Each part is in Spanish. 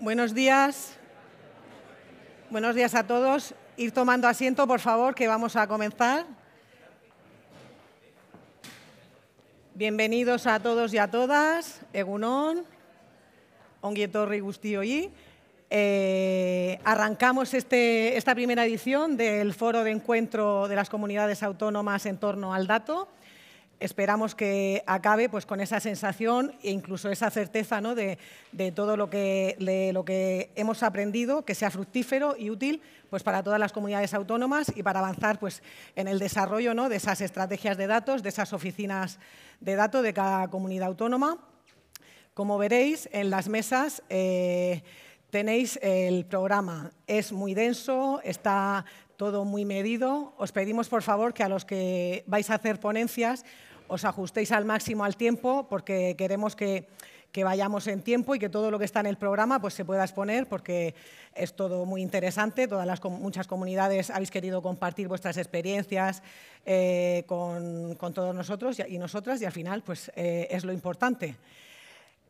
Buenos días. Buenos días a todos. Ir tomando asiento, por favor, que vamos a comenzar. Bienvenidos a todos y a todas. Egunon, Onguietorri eh, arrancamos este, esta primera edición del Foro de Encuentro de las Comunidades Autónomas en torno al dato esperamos que acabe pues, con esa sensación e incluso esa certeza de, todo lo que, hemos aprendido, que sea fructífero y útil pues, para todas las comunidades autónomas y para avanzar pues, en el desarrollo de esas estrategias de datos, de esas oficinas de datos de cada comunidad autónoma. Como veréis, en las mesas... Eh, tenéis el programa. Es muy denso, está todo muy medido. Os pedimos, por favor, que a los que vais a hacer ponencias os ajustéis al máximo al tiempo porque queremos que, vayamos en tiempo y que todo lo que está en el programa pues, se pueda exponer porque es todo muy interesante. Todas las, muchas comunidades habéis querido compartir vuestras experiencias eh, con, todos nosotros y, nosotras y al final pues, eh, es lo importante.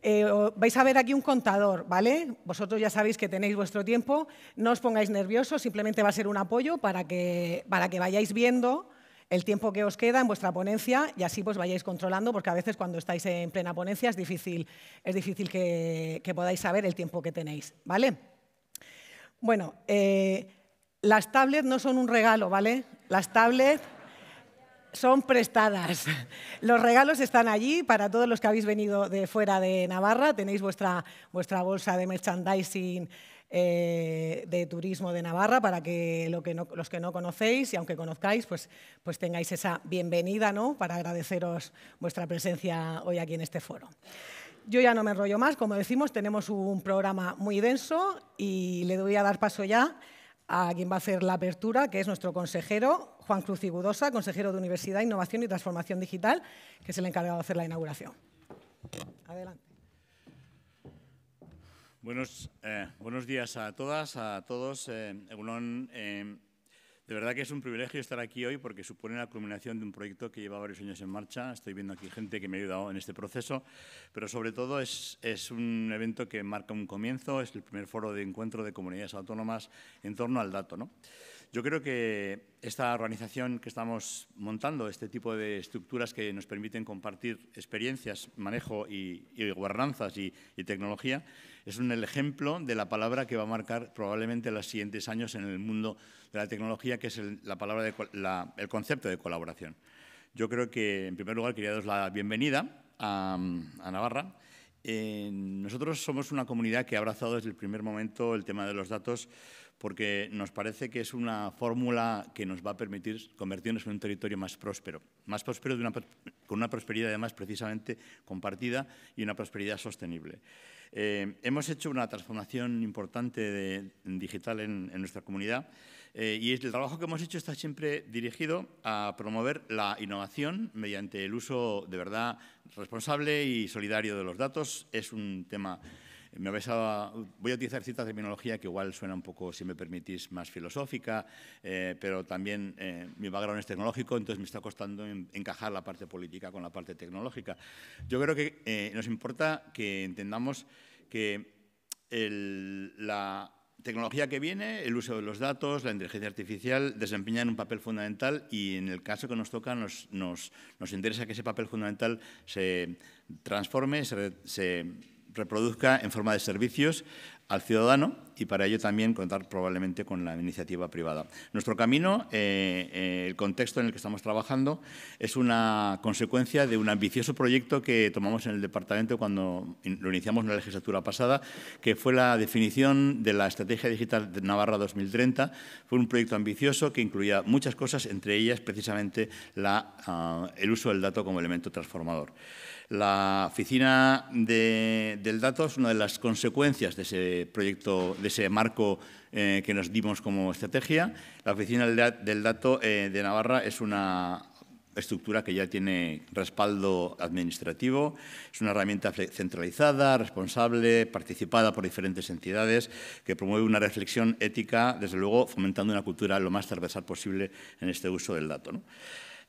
Eh, vais a ver aquí un contador, ¿vale? Vosotros ya sabéis que tenéis vuestro tiempo, no os pongáis nerviosos, simplemente va a ser un apoyo para que, para que vayáis viendo el tiempo que os queda en vuestra ponencia y así pues vayáis controlando, porque a veces cuando estáis en plena ponencia es difícil, es difícil que, podáis saber el tiempo que tenéis, ¿vale? Bueno, eh, las tablets no son un regalo, ¿vale? Las tablets son prestadas. Los regalos están allí para todos los que habéis venido de fuera de Navarra. Tenéis vuestra, vuestra bolsa de merchandising eh, de Turismo de Navarra, para que, lo que los que no conocéis y aunque conozcáis, pues, pues tengáis esa bienvenida ¿no? para agradeceros vuestra presencia hoy aquí en este foro. Yo ya no me enrollo más, como decimos, tenemos un programa muy denso y le voy a dar paso ya a quien va a hacer la apertura, que es nuestro consejero, Juan Cruz Igudosa, consejero de Universidad, Innovación y Transformación Digital, que es el encargado de hacer la inauguración. Adelante. Buenos, eh, buenos días a todas, a todos. Eh, eh, de verdad que es un privilegio estar aquí hoy porque supone la culminación de un proyecto que lleva varios años en marcha. Estoy viendo aquí gente que me ha ayudado en este proceso, pero sobre todo es, un evento que marca un comienzo, es el primer foro de encuentro de comunidades autónomas en torno al dato. Yo creo que esta organización que estamos montando, este tipo de estructuras que nos permiten compartir experiencias, manejo y, y y, tecnología, es un, ejemplo de la palabra que va a marcar probablemente los siguientes años en el mundo de la tecnología, que es el, la palabra de, el concepto de colaboración. Yo creo que, en primer lugar, quería daros la bienvenida a, Navarra. Eh, nosotros somos una comunidad que ha abrazado desde el primer momento el tema de los datos porque nos parece que es una fórmula que nos va a permitir convertirnos en un territorio más próspero, más próspero con una prosperidad además precisamente compartida y una prosperidad sostenible. Eh, hemos hecho una transformación importante digital en, nuestra comunidad eh, y el trabajo que hemos hecho está siempre dirigido a promover la innovación mediante el uso de verdad responsable y solidario de los datos. Es un tema voy a utilizar cierta terminología que igual suena un poco, si me permitís, más filosófica, eh, pero también eh, mi background es tecnológico, entonces me está costando encajar la parte política con la parte tecnológica. Yo creo que eh, nos importa que entendamos que la tecnología que viene, el uso de los datos, la inteligencia artificial desempeñan un papel fundamental y en el caso que nos toca nos, interesa que ese papel fundamental se transforme, se reproduzca en forma de servicios al ciudadano y para ello también contar probablemente con la iniciativa privada. Nuestro camino, eh, eh, el contexto en el que estamos trabajando, es una consecuencia de un ambicioso proyecto que tomamos en el departamento cuando lo iniciamos en la legislatura pasada, que fue la definición de la Estrategia Digital de Navarra 2030. Fue un proyecto ambicioso que incluía muchas cosas, entre ellas precisamente ah, el uso del dato como elemento transformador. La oficina del dato es una de las consecuencias de ese proyecto, de ese marco eh, que nos dimos como estrategia. La oficina del, dato eh, de Navarra es una estructura que ya tiene respaldo administrativo, es una herramienta centralizada, responsable, participada por diferentes entidades, que promueve una reflexión ética, desde luego fomentando una cultura lo más transversal posible en este uso del dato.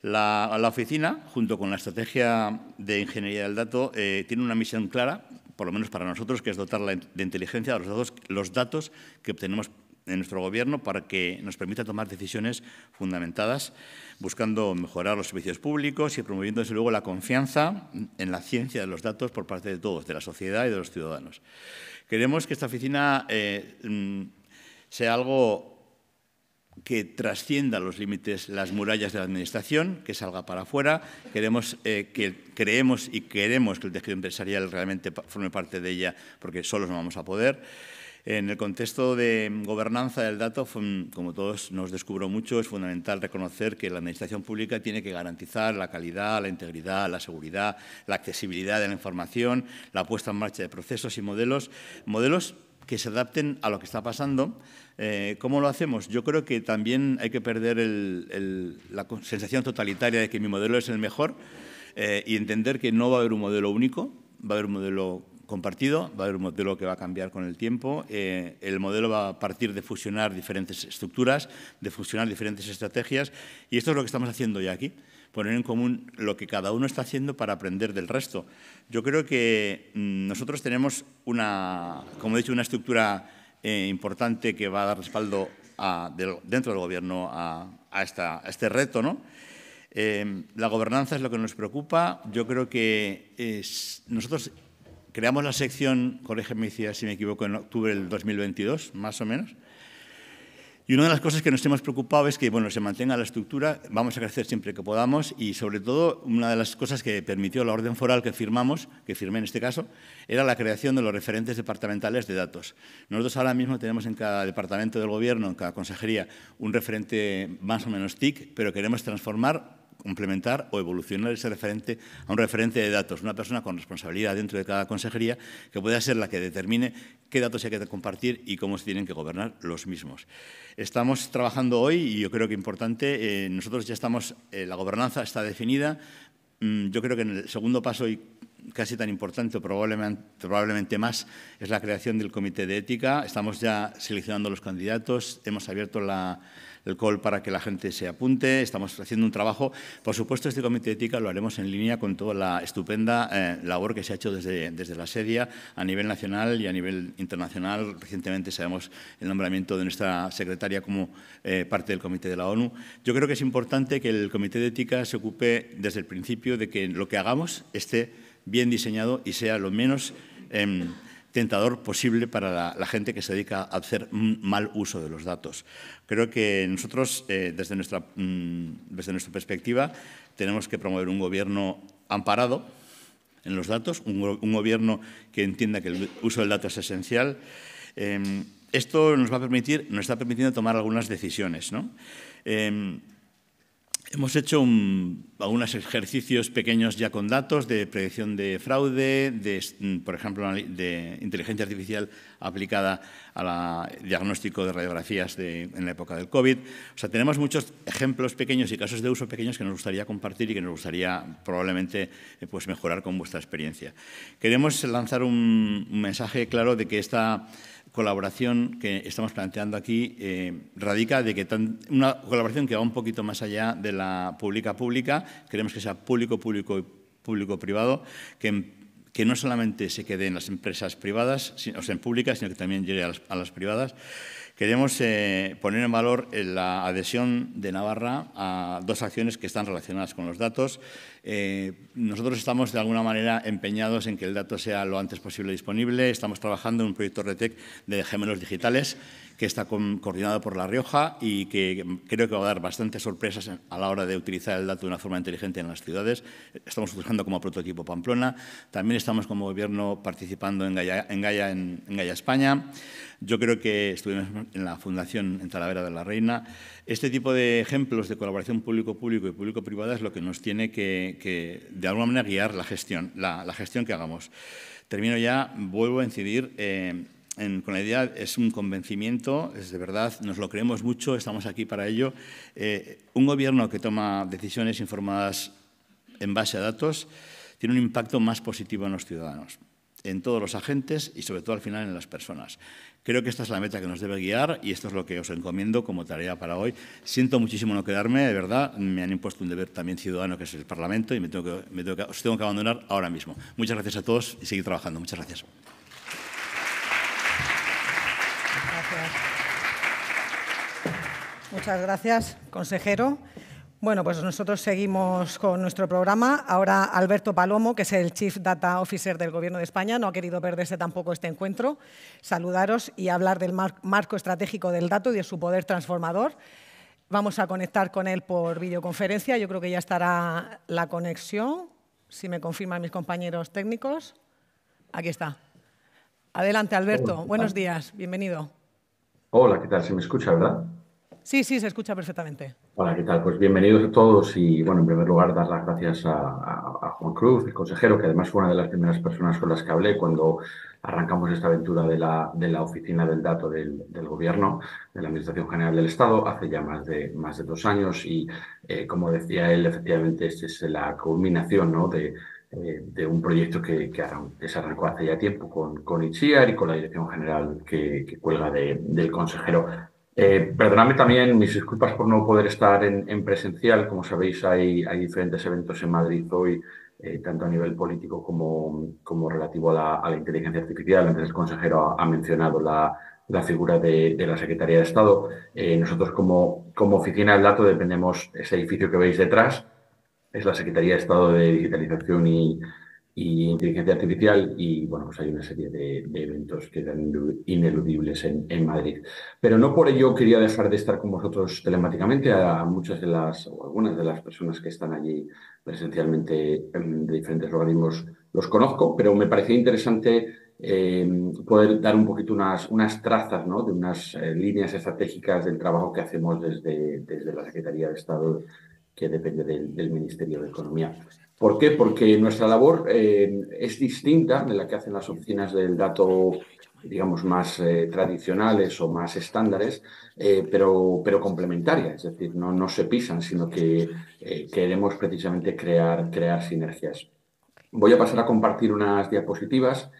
La, oficina, junto con la estrategia de ingeniería del dato, eh, tiene una misión clara, por lo menos para nosotros, que es dotar de inteligencia a los datos, los datos que obtenemos en nuestro gobierno para que nos permita tomar decisiones fundamentadas, buscando mejorar los servicios públicos y promoviendo, desde luego, la confianza en la ciencia de los datos por parte de todos, de la sociedad y de los ciudadanos. Queremos que esta oficina eh, mm, sea algo que trascienda los límites, las murallas de la Administración, que salga para afuera. Queremos, eh, que, creemos y queremos que el tejido empresarial realmente forme parte de ella, porque solos no vamos a poder. En el contexto de gobernanza del dato, como todos nos descubro mucho, es fundamental reconocer que la Administración pública tiene que garantizar la calidad, la integridad, la seguridad, la accesibilidad de la información, la puesta en marcha de procesos y modelos, modelos que se adapten a lo que está pasando eh, ¿Cómo lo hacemos? Yo creo que también hay que perder la sensación totalitaria de que mi modelo es el mejor eh, y entender que no va a haber un modelo único, va a haber un modelo compartido, va a haber un modelo que va a cambiar con el tiempo, eh, el modelo va a partir de fusionar diferentes estructuras, de fusionar diferentes estrategias y esto es lo que estamos haciendo ya aquí poner en común lo que cada uno está haciendo para aprender del resto. Yo creo que mm, nosotros tenemos una, como he dicho, una estructura eh, importante que va a dar respaldo dentro del Gobierno a, este reto. ¿no? Eh, la gobernanza es lo que nos preocupa. Yo creo que nosotros creamos la sección, corrígeme si me equivoco, en octubre del 2022, más o menos, y una de las cosas que nos hemos preocupado es que bueno, se mantenga la estructura, vamos a crecer siempre que podamos y sobre todo una de las cosas que permitió la orden foral que firmamos, que firmé en este caso, era la creación de los referentes departamentales de datos. Nosotros ahora mismo tenemos en cada departamento del gobierno, en cada consejería, un referente más o menos TIC, pero queremos transformar complementar o evolucionar ese referente a un referente de datos, una persona con responsabilidad dentro de cada consejería que pueda ser la que determine qué datos hay que compartir y cómo se tienen que gobernar los mismos. Estamos trabajando hoy y yo creo que importante, eh, nosotros ya estamos, eh, la gobernanza está definida, mm, yo creo que el segundo paso y casi tan importante o probablemente, más es la creación del comité de ética. Estamos ya seleccionando los candidatos, hemos abierto la, el call para que la gente se apunte. Estamos haciendo un trabajo. Por supuesto, este comité de ética lo haremos en línea con toda la estupenda eh, labor que se ha hecho desde, desde la sedia a nivel nacional y a nivel internacional. Recientemente sabemos el nombramiento de nuestra secretaria como eh, parte del comité de la ONU. Yo creo que es importante que el comité de ética se ocupe desde el principio de que lo que hagamos esté bien diseñado y sea lo menos... Em, tentador posible para la, gente que se dedica a hacer mal uso de los datos. Creo que nosotros, eh, desde, nuestra, mm, desde nuestra perspectiva, tenemos que promover un gobierno amparado en los datos, un, gobierno que entienda que el uso del dato es esencial. Em, esto nos va a permitir, nos está permitiendo tomar algunas decisiones. ¿no? Em, Hemos hecho algunos ejercicios pequeños ya con datos de predicción de fraude, por ejemplo, de inteligencia artificial aplicada al diagnóstico de radiografías en la época del COVID. O sea, tenemos muchos ejemplos pequeños y casos de uso pequeños que nos gustaría compartir y que nos gustaría probablemente eh, pues, mejorar con vuestra experiencia. Queremos lanzar un mensaje claro de que esta colaboración que estamos planteando aquí eh, radica de que una colaboración que va un poquito más allá de la pública-pública, queremos que sea público-público y público-privado, que, que, no solamente se quede en las empresas privadas, o en públicas, sino que también llegue a las, privadas. Queremos eh, poner en valor eh, la adhesión de Navarra a dos acciones que están relacionadas con los datos, eh, nosotros estamos de alguna manera empeñados en que el dato sea lo antes posible disponible. Estamos trabajando en un proyecto RETEC de gemelos digitales que está coordinado por La Rioja y que creo que va a dar bastantes sorpresas a la hora de utilizar el dato de una forma inteligente en las ciudades. Estamos utilizando como prototipo Pamplona. También estamos como gobierno participando en Gaia, en España. Yo creo que estuvimos en la Fundación en Talavera de la Reina. Este tipo de ejemplos de colaboración público-público y público-privada es lo que nos tiene que, de alguna manera, guiar la gestión, la, gestión que hagamos. Termino ya, vuelvo a incidir. Eh, con la idea, es un convencimiento, es de verdad, nos lo creemos mucho, estamos aquí para ello. Eh, un gobierno que toma decisiones informadas en base a datos tiene un impacto más positivo en los ciudadanos, en todos los agentes y sobre todo al final en las personas. Creo que esta es la meta que nos debe guiar y esto es lo que os encomiendo como tarea para hoy. Siento muchísimo no quedarme, de verdad, me han impuesto un deber también ciudadano que es el Parlamento y me tengo que, os tengo que abandonar ahora mismo. Muchas gracias a todos y seguir trabajando. Muchas gracias. Muchas gracias, consejero. Bueno, pues nosotros seguimos con nuestro programa. Ahora Alberto Palomo, que es el Chief Data Officer del Gobierno de España, no ha querido perderse tampoco este encuentro. Saludaros y hablar del marco estratégico del dato y de su poder transformador. Vamos a conectar con él por videoconferencia. Yo creo que ya estará la conexión, si me confirman mis compañeros técnicos. Aquí está. Adelante, Alberto. Buenos días. Bienvenido. Hola, ¿qué tal? ¿Se me escucha, verdad? Sí, sí, se escucha perfectamente. Hola, ¿qué tal? Pues bienvenidos a todos y, bueno, en primer lugar, dar las gracias a, Juan Cruz, el consejero, que además fue una de las primeras personas con las que hablé cuando arrancamos esta aventura de la, de la Oficina del Dato del, Gobierno, de la Administración General del Estado, hace ya más de, más de dos años y, eh, como decía él, efectivamente, esta es la culminación ¿no? de eh, de un proyecto que, que, se arrancó hace ya tiempo con, con Itziar y con la dirección general que, cuelga de, del consejero. Eh, perdonadme también mis disculpas por no poder estar en, presencial. Como sabéis, hay, hay, diferentes eventos en Madrid hoy, eh, tanto a nivel político como, como relativo a la, inteligencia artificial. Antes el consejero ha, mencionado la, la figura de, la Secretaría de Estado. Eh, nosotros como, como oficina del dato dependemos de ese edificio que veis detrás es la Secretaría de Estado de Digitalización y, Inteligencia Artificial y bueno, pues hay una serie de, eventos que eran ineludibles en, Madrid. Pero no por ello quería dejar de estar con vosotros telemáticamente a muchas de las o algunas de las personas que están allí presencialmente de diferentes organismos los conozco, pero me parecía interesante eh, poder dar un poquito unas, unas trazas de unas eh, líneas estratégicas del trabajo que hacemos desde, desde la Secretaría de Estado que depende del, Ministerio de Economía. ¿Por qué? Porque nuestra labor eh, es distinta de la que hacen las oficinas del dato, digamos, más eh, tradicionales o más estándares, eh, pero, pero complementaria. Es decir, no, no se pisan, sino que queremos precisamente crear, crear sinergias. Voy a pasar a compartir unas diapositivas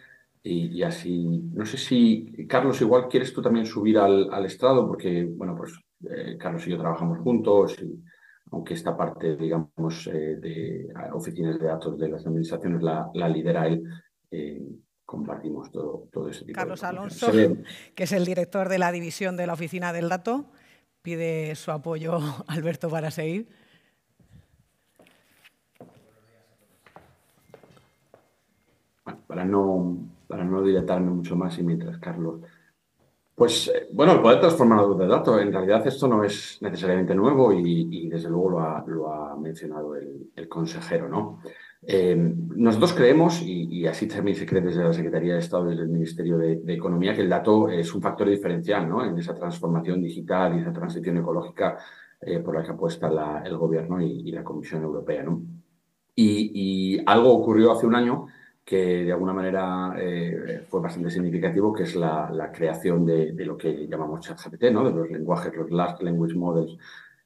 y, así. No sé si, Carlos, igual quieres tú también subir al, al estrado, porque, bueno, pues Carlos y yo trabajamos juntos y aunque esta parte, digamos, eh, de oficinas de datos de las administraciones la, lidera él, eh, compartimos todo, todo ese tipo Carlos Alonso, que es el director de la división de la Oficina del Dato, pide su apoyo, Alberto, para seguir. para no, para no dilatarme mucho más y mientras Carlos pues eh, bueno, el poder transformador de datos, en realidad esto no es necesariamente nuevo y, desde luego lo ha, mencionado el, consejero, ¿no? Eh, nosotros creemos, y, así también se cree desde la Secretaría de Estado y desde el Ministerio de, Economía, que el dato es un factor diferencial ¿no? en esa transformación digital y esa transición ecológica eh, por la que apuesta el Gobierno y, la Comisión Europea. ¿no? y algo ocurrió hace un año que de alguna manera eh, fue bastante significativo, que es la, creación de, lo que llamamos ChatGPT, ¿no? de los lenguajes, los Last Language Models.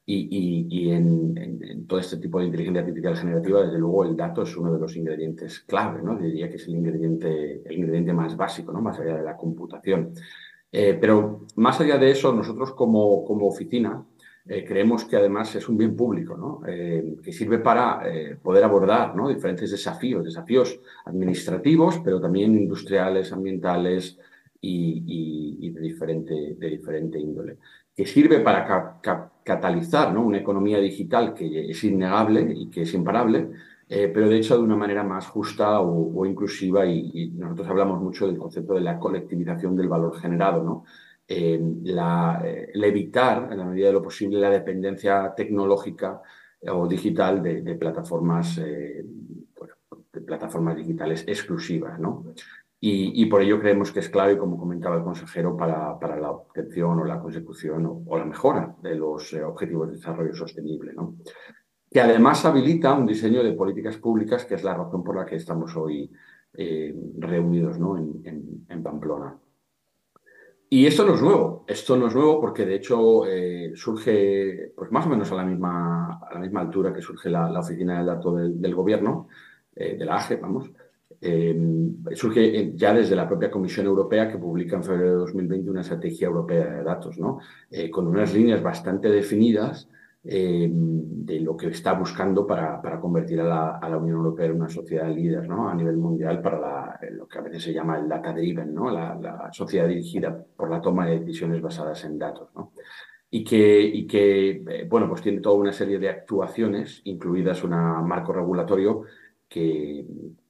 Y, en, todo este tipo de inteligencia artificial generativa, desde luego, el dato es uno de los ingredientes clave, ¿no? diría que es el ingrediente, ingrediente más básico, ¿no? más allá de la computación. Eh, pero más allá de eso, nosotros como, como oficina eh, creemos que además es un bien público, ¿no? Eh, que sirve para eh, poder abordar ¿no? diferentes desafíos, desafíos administrativos, pero también industriales, ambientales y, de, diferente, de diferente índole que sirve para catalizar ¿no? una economía digital que es innegable y que es imparable, pero de hecho de una manera más justa o, inclusiva y, y, nosotros hablamos mucho del concepto de la colectivización del valor generado, ¿no? la, eh, evitar, en la medida de lo posible, la dependencia tecnológica eh, o digital de, plataformas, eh, de plataformas digitales exclusivas. ¿no? Y, por ello creemos que es clave, como comentaba el consejero, para, la obtención o la consecución o, la mejora de los objetivos de desarrollo sostenible. ¿no? Que además habilita un diseño de políticas públicas, que es la razón por la que estamos hoy reunidos ¿no? en Pamplona. Y esto no es nuevo, esto no es nuevo porque de hecho eh, surge pues más o menos a la misma, a la misma altura que surge la, Oficina del Dato del, Gobierno, eh, de la AGE, vamos, em, surge ya desde la propia Comisión Europea que publica en febrero de 2020 una estrategia europea de datos, ¿no? Eh, con unas líneas bastante definidas eh, de lo que está buscando para, para convertir a la, Unión Europea en una sociedad líder ¿no? a nivel mundial para lo que a veces se llama el data driven, ¿no? la, sociedad dirigida por la toma de decisiones basadas en datos. Y que, y que, eh, bueno, pues tiene toda una serie de actuaciones, incluidas un marco regulatorio que,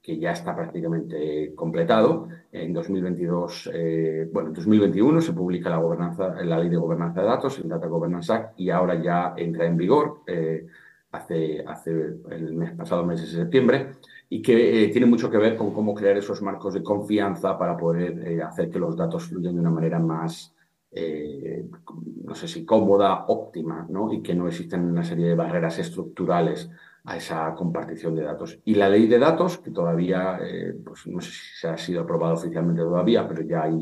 que ya está prácticamente completado. En 2022, eh, bueno, en 2021 se publica la, gobernanza, la ley de gobernanza de datos, el Data Governance Act, y ahora ya entra en vigor eh, hace, hace el mes pasado, mes de septiembre, y que eh, tiene mucho que ver con cómo crear esos marcos de confianza para poder hacer que los datos fluyan de una manera más, no sé si cómoda, óptima, ¿no? y que no existen una serie de barreras estructurales a esa compartición de datos. Y la ley de datos, que todavía, eh, pues no sé si se ha sido aprobada oficialmente todavía, pero ya hay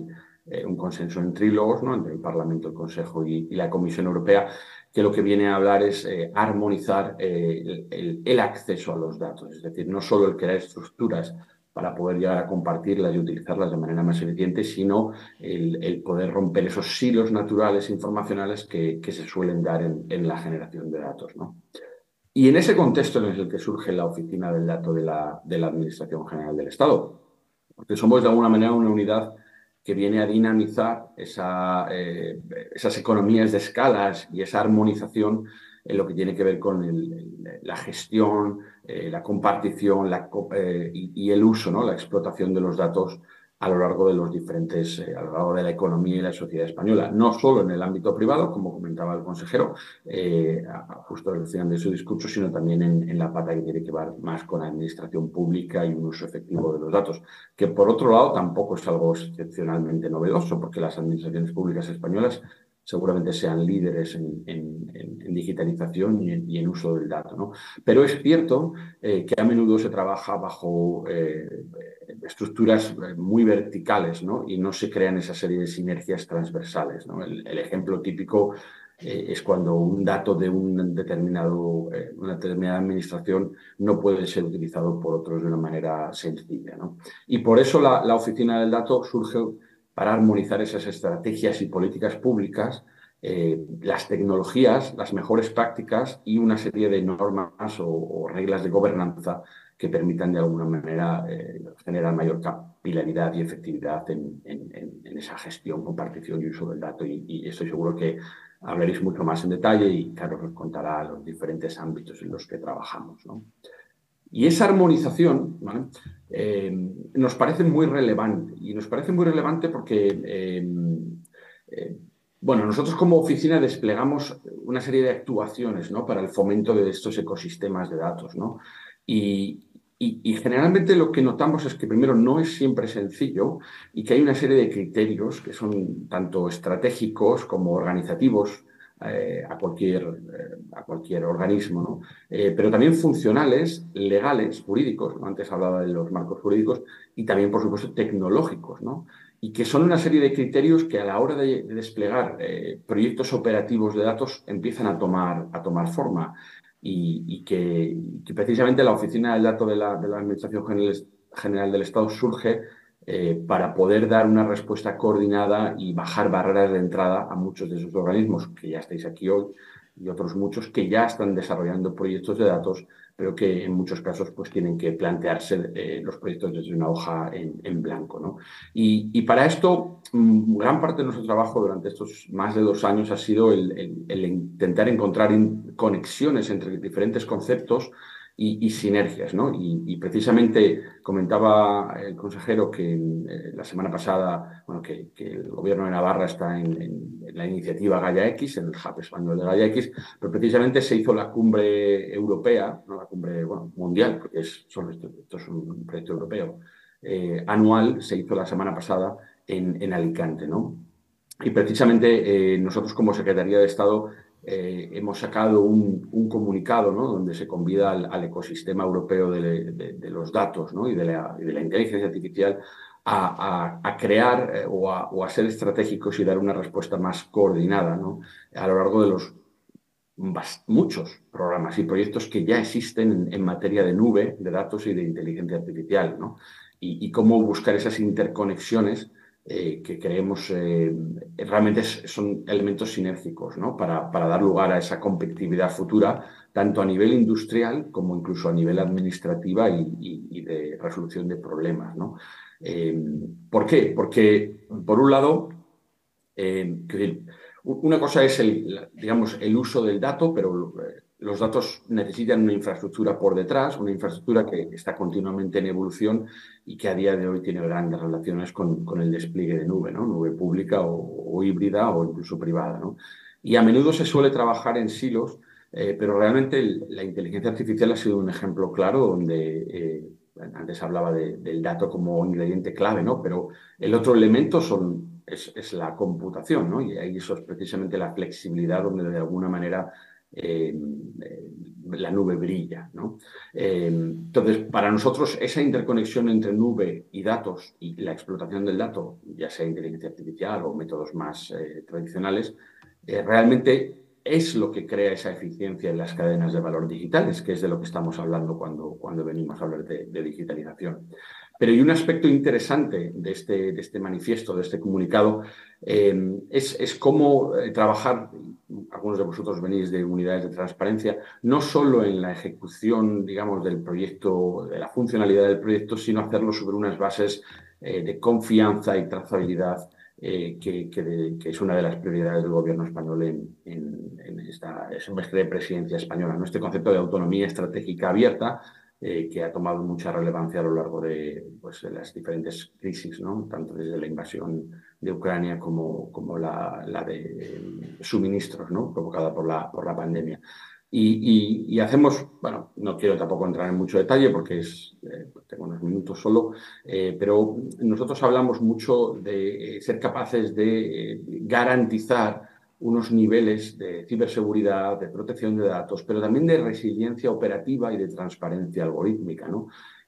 eh, un consenso en trílogos, ¿no? entre el Parlamento, el Consejo y, la Comisión Europea, que lo que viene a hablar es eh, armonizar el, acceso a los datos, es decir, no solo el crear estructuras para poder llegar a compartirlas y utilizarlas de manera más eficiente, sino el, poder romper esos silos naturales informacionales que, se suelen dar en, en la generación de datos. ¿no? Y en ese contexto es el que surge la Oficina del Dato de la, Administración General del Estado, porque somos de alguna manera una unidad que viene a dinamizar eh, esas economías de escalas y esa armonización en lo que tiene que ver con la gestión, eh, la compartición eh, y, el uso, la explotación de los datos a lo largo de los diferentes, eh, a lo largo de la economía y la sociedad española, no solo en el ámbito privado, como comentaba el consejero, eh, justo al final de su discurso, sino también en, en la pata que tiene que ver más con la administración pública y un uso efectivo de los datos, que por otro lado tampoco es algo excepcionalmente novedoso, porque las administraciones públicas españolas seguramente sean líderes en, digitalización y en, uso del dato. Pero es cierto eh, que a menudo se trabaja bajo eh, estructuras eh, muy verticales y no se crean esa serie de sinergias transversales. El, ejemplo típico es cuando un dato de una determinada administración no puede ser utilizado por otros de una manera sencilla. Y por eso la oficina del dato surge para armonizar esas estrategias y políticas públicas, eh, las tecnologías, las mejores prácticas y una serie de normas o, reglas de gobernanza que permitan de alguna manera eh, generar mayor capilaridad y efectividad en, esa gestión, compartición y uso del dato. Y, y, estoy seguro que hablaréis mucho más en detalle y Carlos nos contará los diferentes ámbitos en los que trabajamos. ¿no? Y esa armonización eh, nos parece muy relevante. Y nos parece muy relevante porque, eh, eh, bueno, nosotros como oficina desplegamos una serie de actuaciones ¿no? para el fomento de estos ecosistemas de datos. ¿no? y, generalmente lo que notamos es que primero no es siempre sencillo y que hay una serie de criterios que son tanto estratégicos como organizativos eh, a, cualquier, eh, a cualquier organismo, eh, pero también funcionales, legales, jurídicos, antes hablaba de los marcos jurídicos, y también, por supuesto, tecnológicos, ¿no? y que son una serie de criterios que a la hora de, desplegar proyectos operativos de datos empiezan a tomar, a tomar forma. Y, que, precisamente la Oficina del Dato de la, Administración General del Estado surge eh, para poder dar una respuesta coordinada y bajar barreras de entrada a muchos de esos organismos que ya estáis aquí hoy y otros muchos que ya están desarrollando proyectos de datos, pero que en muchos casos pues tienen que plantearse eh, los proyectos desde una hoja en, blanco. Y, para esto, mm, gran parte de nuestro trabajo durante estos más de dos años ha sido el intentar encontrar conexiones entre diferentes conceptos y, sinergias. ¿no? Y, precisamente comentaba el consejero que eh, la semana pasada, bueno, que, el gobierno de Navarra está en, la iniciativa Gaia X, en el hub español de Gaia X, pero precisamente se hizo la cumbre europea, ¿no? la cumbre mundial, porque es, esto, es un proyecto europeo. Eh, anual se hizo la semana pasada en, en Alicante, ¿no? Y precisamente eh, nosotros como Secretaría de Estado eh, hemos sacado un, comunicado donde se convida al, ecosistema europeo de, los datos y, de la, inteligencia artificial a, crear eh, o, a, ser estratégicos y dar una respuesta más coordinada a lo largo de los muchos programas y proyectos que ya existen en, materia de nube, de datos y de inteligencia artificial, y cómo buscar esas interconexiones eh, que creemos eh, realmente son elementos sinérgicos para, dar lugar a esa competitividad futura, tanto a nivel industrial como incluso a nivel administrativa y, de resolución de problemas. ¿no? Eh, ¿Por qué? Porque, por un lado, una cosa es el, digamos, el uso del dato, pero los datos necesitan una infraestructura por detrás, una infraestructura que está continuamente en evolución y que a día de hoy tiene grandes relaciones con, el despliegue de nube, nube pública o, híbrida o incluso privada. Y a menudo se suele trabajar en silos, eh, pero realmente la inteligencia artificial ha sido un ejemplo claro donde eh, antes hablaba del dato como ingrediente clave, ¿no? pero el otro elemento son, es, la computación, y ahí eso es precisamente la flexibilidad donde de alguna manera eh, la nube brilla. ¿no? Eh, entonces, para nosotros esa interconexión entre nube y datos y la explotación del dato, ya sea inteligencia artificial o métodos más eh, tradicionales, realmente es lo que crea esa eficiencia en las cadenas de valor digitales, que es de lo que estamos hablando cuando, cuando venimos a hablar de digitalización. Pero hay un aspecto interesante de este, de este manifiesto, de este comunicado, eh, es, cómo eh, trabajar, algunos de vosotros venís de unidades de transparencia, no solo en la ejecución, digamos, del proyecto, de la funcionalidad del proyecto, sino hacerlo sobre unas bases eh, de confianza y trazabilidad que, es una de las prioridades del gobierno español en, en, en esta semestre de presidencia española, ¿no? este concepto de autonomía estratégica abierta eh, que ha tomado mucha relevancia a lo largo de, pues, las diferentes crisis, tanto desde la invasión de Ucrania como, la, de mm, suministros provocada por la, pandemia. Y, hacemos, bueno, no quiero tampoco entrar en mucho detalle porque es, eh, pues, tengo unos minutos solo, eh, pero nosotros hablamos mucho de ser capaces de garantizar unos niveles de ciberseguridad, de protección de datos, pero también de resiliencia operativa y de transparencia algorítmica,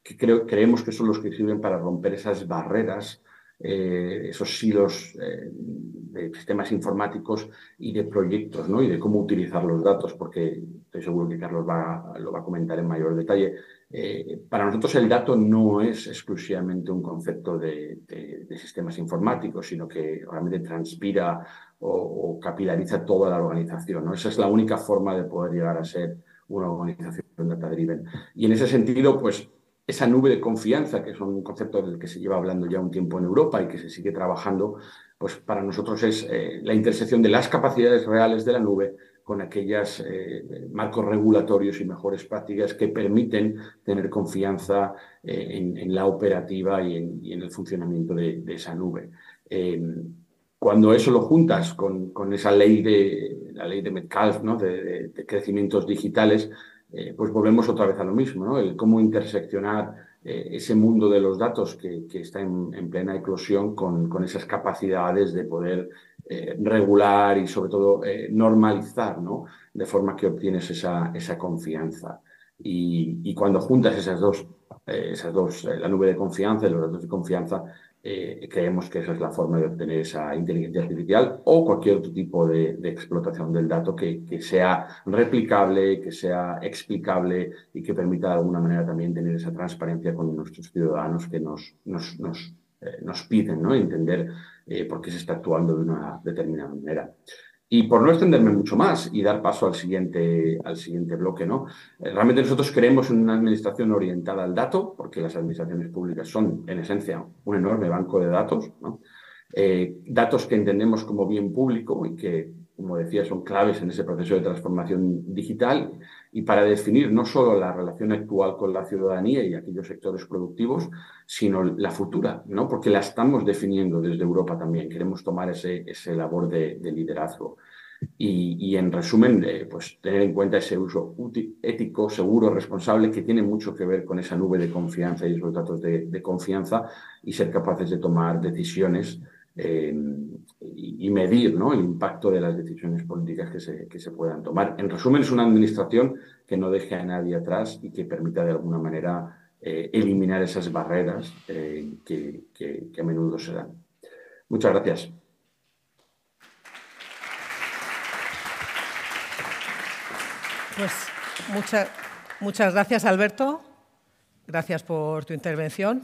que creemos que son los que sirven para romper esas barreras, eh, esos silos eh, de sistemas informáticos y de proyectos y de cómo utilizar los datos, porque estoy seguro que Carlos lo va a comentar en mayor detalle eh, para nosotros el dato no es exclusivamente un concepto de, sistemas informáticos, sino que realmente transpira o, capilariza toda la organización. Esa es la única forma de poder llegar a ser una organización data-driven. Y en ese sentido, pues esa nube de confianza, que es un concepto del que se lleva hablando ya un tiempo en Europa y que se sigue trabajando, pues para nosotros es eh, la intersección de las capacidades reales de la nube con aquellos eh, marcos regulatorios y mejores prácticas que permiten tener confianza eh, en, la operativa y en, el funcionamiento de, esa nube. Em, cuando eso lo juntas con, esa ley de la ley de Metcalf, ¿no? de, crecimientos digitales, eh, pues volvemos otra vez a lo mismo, el cómo interseccionar ese mundo de los datos que, está en, plena eclosión con, esas capacidades de poder eh, regular y sobre todo eh, normalizar, ¿no? De forma que obtienes esa, confianza. Y, cuando juntas esas dos, eh, esas dos la nube de confianza y los datos de confianza, creemos que esa es la forma de obtener esa inteligencia artificial o cualquier otro tipo de, explotación del dato que, sea replicable, que sea explicable y que permita de alguna manera también tener esa transparencia con nuestros ciudadanos que nos, nos eh, nos piden, ¿no? Entender eh, por qué se está actuando de una determinada manera. Y por no extenderme mucho más y dar paso al siguiente, al siguiente bloque, ¿no? Eh, realmente nosotros creemos en una administración orientada al dato, porque las administraciones públicas son, en esencia, un enorme banco de datos, datos que entendemos como bien público y que, como decía, son claves en ese proceso de transformación digital y para definir no solo la relación actual con la ciudadanía y aquellos sectores productivos, sino la futura, ¿no? porque la estamos definiendo desde Europa también. Queremos tomar ese, labor de, liderazgo. Y, en resumen, eh, pues tener en cuenta ese uso ético, seguro, responsable, que tiene mucho que ver con esa nube de confianza y esos datos de confianza y ser capaces de tomar decisiones y medir el impacto de las decisiones políticas que se, puedan tomar. En resumen, es una administración que no deje a nadie atrás y que permita de alguna manera eh, eliminar esas barreras eh, que, a menudo se dan. Muchas gracias. Pues, muchas gracias, Alberto. Gracias por tu intervención.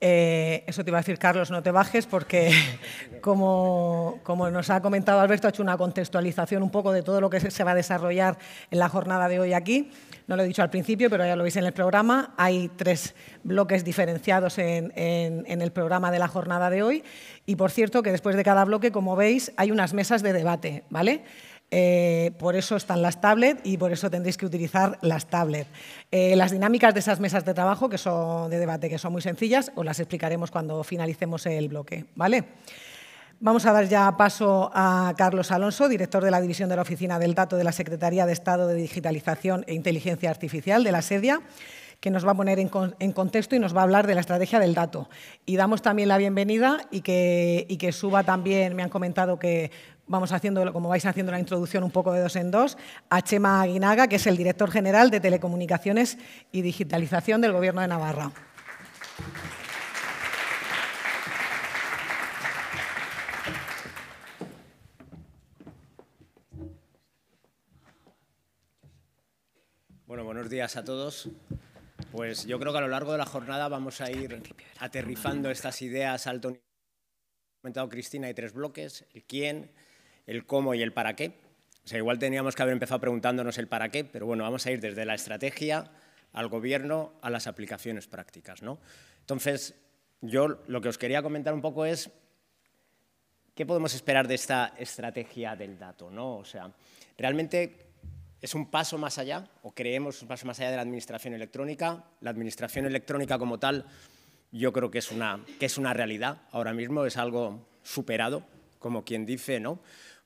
Eh, eso te iba a decir, Carlos, no te bajes porque, como, nos ha comentado Alberto, ha hecho una contextualización un poco de todo lo que se va a desarrollar en la jornada de hoy aquí. No lo he dicho al principio, pero ya lo veis en el programa. Hay tres bloques diferenciados en, en el programa de la jornada de hoy. Y, por cierto, que después de cada bloque, como veis, hay unas mesas de debate, ¿vale? Eh, por eso están las tablets y por eso tendréis que utilizar las tablets. Eh, las dinámicas de esas mesas de trabajo que son de debate, que son muy sencillas, os las explicaremos cuando finalicemos el bloque. ¿vale? Vamos a dar ya paso a Carlos Alonso, director de la División de la Oficina del Dato de la Secretaría de Estado de Digitalización e Inteligencia Artificial de la SEDIA que nos va a poner en, contexto y nos va a hablar de la estrategia del dato. Y damos también la bienvenida y que suba también, me han comentado que vamos haciendo, como vais haciendo la introducción un poco de dos en dos, a Chema Aguinaga, que es el director general de Telecomunicaciones y Digitalización del Gobierno de Navarra. Bueno, buenos días a todos. Pues yo creo que a lo largo de la jornada vamos a ir aterrizando estas ideas alto nivel. Ha comentado Cristina, hay tres bloques, el quién, el cómo y el para qué. O sea, igual teníamos que haber empezado preguntándonos el para qué, pero bueno, vamos a ir desde la estrategia al gobierno a las aplicaciones prácticas. ¿no? Entonces, yo lo que os quería comentar un poco es qué podemos esperar de esta estrategia del dato. ¿no? O sea, realmente es un paso más allá, o creemos un paso más allá de la administración electrónica. La administración electrónica como tal, yo creo que es una, que es una realidad ahora mismo, es algo superado, como quien dice, ¿no?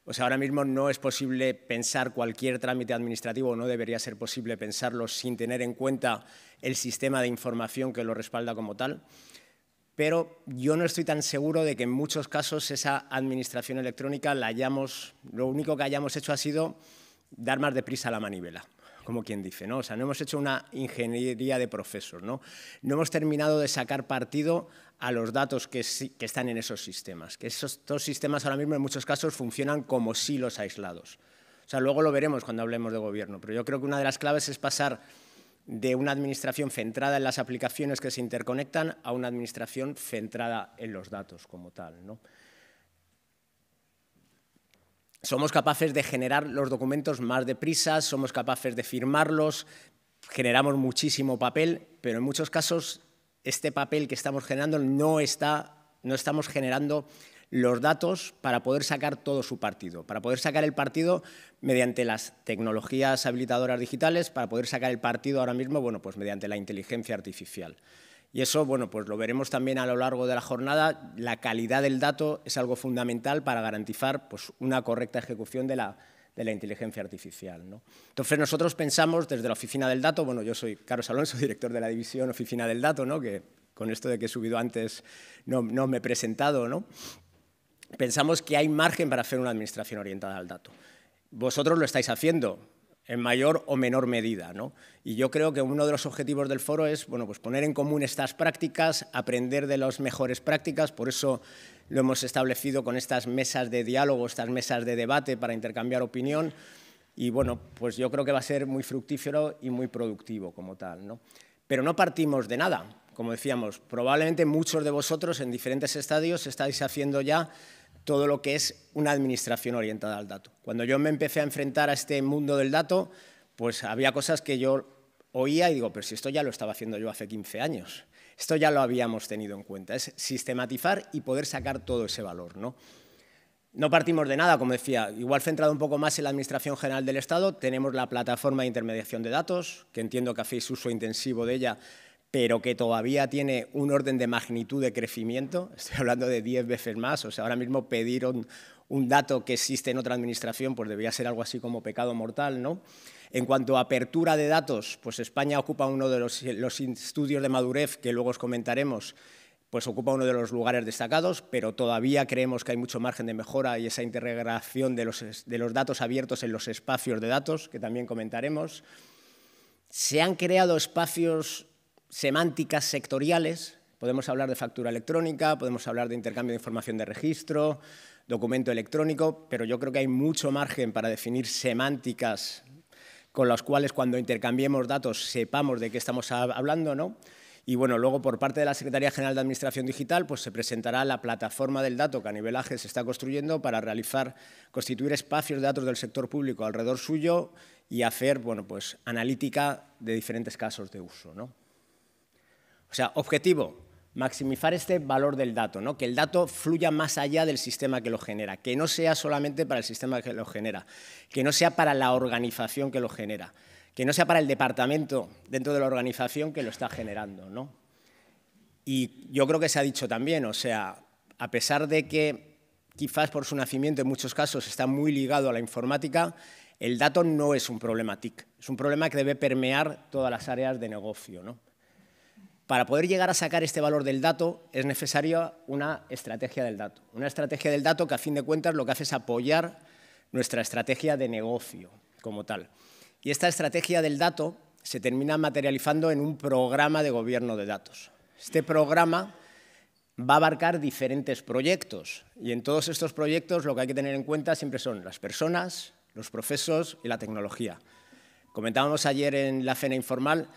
O sea, ahora mismo no es posible pensar cualquier trámite administrativo, no debería ser posible pensarlo sin tener en cuenta el sistema de información que lo respalda como tal. Pero yo no estoy tan seguro de que en muchos casos esa administración electrónica la lo único que hayamos hecho ha sido dar más deprisa a la manivela como quien dice, ¿no? sea, no hemos hecho una ingeniería de profesor, ¿no? hemos terminado de sacar partido a los datos que, están en esos sistemas, que esos dos sistemas ahora mismo en muchos casos funcionan como silos aislados. O sea, luego lo veremos cuando hablemos de gobierno, pero yo creo que una de las claves es pasar de una administración centrada en las aplicaciones que se interconectan a una administración centrada en los datos como tal, ¿no? somos capaces de generar los documentos más deprisa, somos capaces de firmarlos, generamos muchísimo papel, pero en muchos casos este papel que estamos generando no, está, no estamos generando los datos para poder sacar todo su partido, para poder sacar el partido mediante las tecnologías habilitadoras digitales, para poder sacar el partido ahora mismo, bueno, pues mediante la inteligencia artificial. Y eso, bueno, pues lo veremos también a lo largo de la jornada. La calidad del dato es algo fundamental para garantizar pues, una correcta ejecución de la, de la inteligencia artificial. ¿no? Entonces, nosotros pensamos desde la Oficina del Dato, bueno, yo soy Carlos Alonso, director de la división Oficina del Dato, ¿no? que con esto de que he subido antes no, no me he presentado, ¿no? pensamos que hay margen para hacer una administración orientada al dato. Vosotros lo estáis haciendo, en mayor o menor medida. Y yo creo que uno de los objetivos del foro es bueno, pues poner en común estas prácticas, aprender de las mejores prácticas, por eso lo hemos establecido con estas mesas de diálogo, estas mesas de debate para intercambiar opinión. Y bueno, pues yo creo que va a ser muy fructífero y muy productivo como tal. Pero no partimos de nada, como decíamos, probablemente muchos de vosotros en diferentes estadios estáis haciendo ya todo lo que es una administración orientada al dato. Cuando yo me empecé a enfrentar a este mundo del dato, pues había cosas que yo oía y digo, pero si esto ya lo estaba haciendo yo hace 15 años, esto ya lo habíamos tenido en cuenta, es sistematizar y poder sacar todo ese valor. ¿no? No partimos de nada, como decía, igual centrado un poco más en la Administración General del Estado, tenemos la plataforma de intermediación de datos, que entiendo que hacéis uso intensivo de ella pero que todavía tiene un orden de magnitud de crecimiento, estoy hablando de 10 veces más, o sea, ahora mismo pedir un, dato que existe en otra administración, pues debía ser algo así como pecado mortal, ¿no? En cuanto a apertura de datos, pues España ocupa uno de los, estudios de madurez que luego os comentaremos, pues ocupa uno de los lugares destacados, pero todavía creemos que hay mucho margen de mejora y esa integración de los datos abiertos en los espacios de datos, que también comentaremos. Se han creado espacios semánticas sectoriales. Podemos hablar de factura electrónica, podemos hablar de intercambio de información de registro, documento electrónico, pero yo creo que hay mucho margen para definir semánticas con las cuales cuando intercambiemos datos sepamos de qué estamos hablando, ¿no? Y bueno, luego por parte de la Secretaría General de Administración Digital, pues se presentará la plataforma del dato que a nivel e se está construyendo para realizar, constituir espacios de datos del sector público alrededor suyo y hacer, bueno, pues analítica de diferentes casos de uso, ¿no? O sea, objetivo, maximizar este valor del dato, ¿no? que el dato fluya más allá del sistema que lo genera, que no sea solamente para el sistema que lo genera, que no sea para la organización que lo genera, que no sea para el departamento dentro de la organización que lo está generando. Y yo creo que se ha dicho también, o sea, a pesar de que quizás por su nacimiento en muchos casos está muy ligado a la informática, el dato no es un problema TIC, es un problema que debe permear todas las áreas de negocio. ¿no? Para poder llegar a sacar este valor del dato es necesaria una estrategia del dato. Una estrategia del dato que a fin de cuentas lo que hace es apoyar nuestra estrategia de negocio como tal. Y esta estrategia del dato se termina materializando en un programa de gobierno de datos. Este programa va a abarcar diferentes proyectos y en todos estos proyectos lo que hay que tener en cuenta siempre son las personas, los procesos y la tecnología. Comentábamos ayer en la cena informal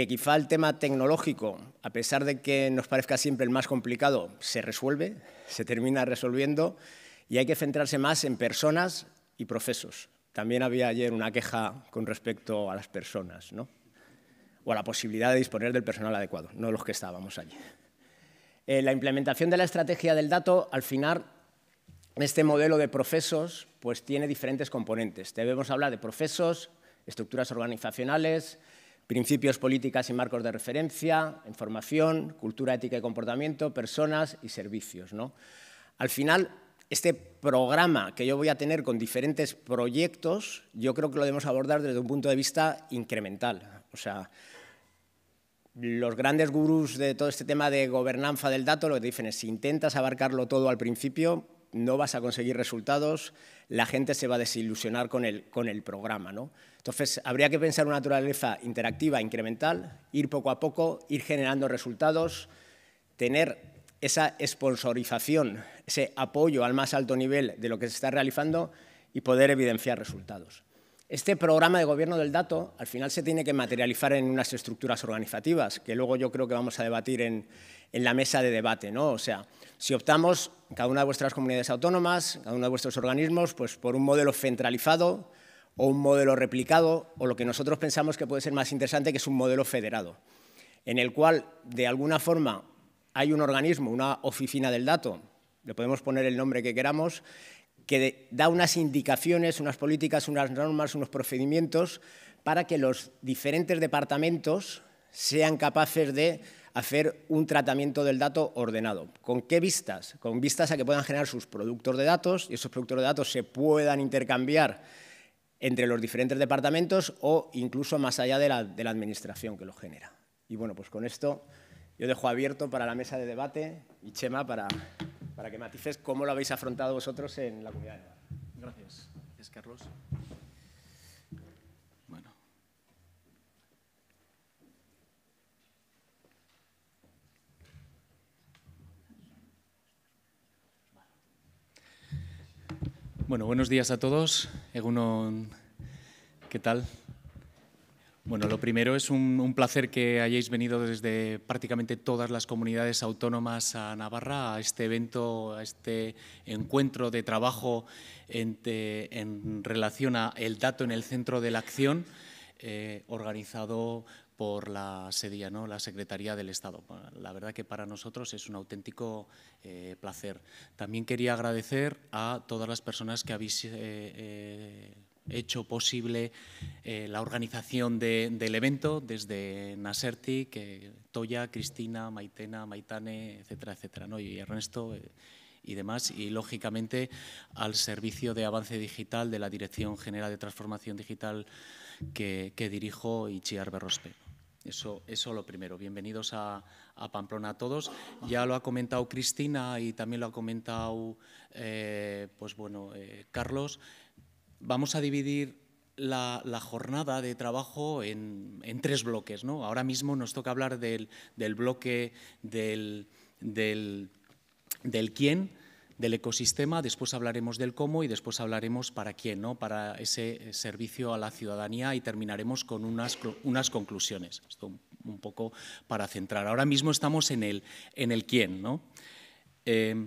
que quizá el tema tecnológico, a pesar de que nos parezca siempre el más complicado, se resuelve, se termina resolviendo y hay que centrarse más en personas y procesos. También había ayer una queja con respecto a las personas, ¿no? O a la posibilidad de disponer del personal adecuado, no los que estábamos allí. Eh, la implementación de la estrategia del dato, al final, este modelo de procesos, pues tiene diferentes componentes. Debemos hablar de procesos, estructuras organizacionales, principios, políticas y marcos de referencia, información, cultura, ética y comportamiento, personas y servicios. ¿no? Al final, este programa que yo voy a tener con diferentes proyectos, yo creo que lo debemos abordar desde un punto de vista incremental. O sea, los grandes gurús de todo este tema de gobernanza del dato lo que dicen es si intentas abarcarlo todo al principio, no vas a conseguir resultados, la gente se va a desilusionar con el, programa. ¿no? Entonces, habría que pensar una naturaleza interactiva, incremental, ir poco a poco, ir generando resultados, tener esa sponsorización, ese apoyo al más alto nivel de lo que se está realizando y poder evidenciar resultados. Este programa de gobierno del dato al final se tiene que materializar en unas estructuras organizativas, que luego yo creo que vamos a debatir en, la mesa de debate. ¿no? O sea, si optamos, cada una de vuestras comunidades autónomas, cada uno de vuestros organismos, pues por un modelo centralizado o un modelo replicado, o lo que nosotros pensamos que puede ser más interesante, que es un modelo federado, en el cual, de alguna forma, hay un organismo, una oficina del dato, le podemos poner el nombre que queramos, que da unas indicaciones, unas políticas, unas normas, unos procedimientos para que los diferentes departamentos sean capaces de hacer un tratamiento del dato ordenado. ¿Con qué vistas? Con vistas a que puedan generar sus productos de datos y esos productos de datos se puedan intercambiar entre los diferentes departamentos o incluso más allá de la, administración que los genera. Y bueno, pues con esto yo dejo abierto para la mesa de debate y Chema para para que matices cómo lo habéis afrontado vosotros en la comunidad Gracias. Gracias, Carlos. Bueno. Bueno, buenos días a todos. Egunon, ¿qué tal? Bueno, lo primero es un, placer que hayáis venido desde prácticamente todas las comunidades autónomas a Navarra, a este evento, a este encuentro de trabajo en, relación a el dato en el centro de la acción, eh, organizado por la SEDIA, la Secretaría del Estado. La verdad que para nosotros es un auténtico eh, placer. También quería agradecer a todas las personas que habéis... Eh, hecho posible eh, la organización del evento desde Naserti, que Toya, Cristina, Maitena, Maitane, etcétera, etcétera, y Ernesto eh, y demás, y lógicamente al servicio de avance digital de la Dirección General de Transformación Digital que, dirijo Ichiar Berrospe. Eso, eso lo primero. Bienvenidos a, Pamplona a todos. Ya lo ha comentado Cristina y también lo ha comentado eh, pues bueno, Carlos vamos a dividir la, jornada de trabajo en, tres bloques. Ahora mismo nos toca hablar del, bloque del, del, quién, del ecosistema, después hablaremos del cómo y después hablaremos para quién, ¿no? para ese eh, servicio a la ciudadanía y terminaremos con unas, unas conclusiones. Esto un poco para centrar. Ahora mismo estamos en el, en el quién. ¿no? Eh,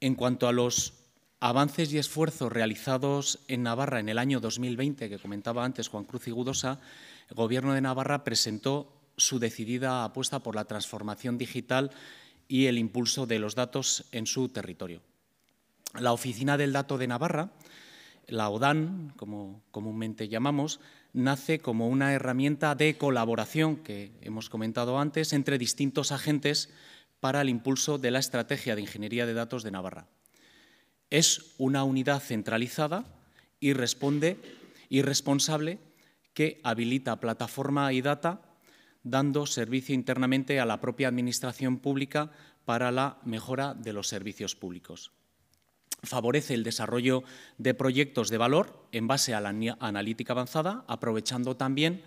en cuanto a los avances y esfuerzos realizados en Navarra en el año 2020, que comentaba antes Juan Cruz Gudosa, el Gobierno de Navarra presentó su decidida apuesta por la transformación digital y el impulso de los datos en su territorio. La Oficina del Dato de Navarra, la ODAN, como comúnmente llamamos, nace como una herramienta de colaboración que hemos comentado antes entre distintos agentes para el impulso de la estrategia de ingeniería de datos de Navarra es una unidad centralizada y, responsable que habilita plataforma y data dando servicio internamente a la propia Administración Pública para la mejora de los servicios públicos. Favorece el desarrollo de proyectos de valor en base a la analítica avanzada, aprovechando también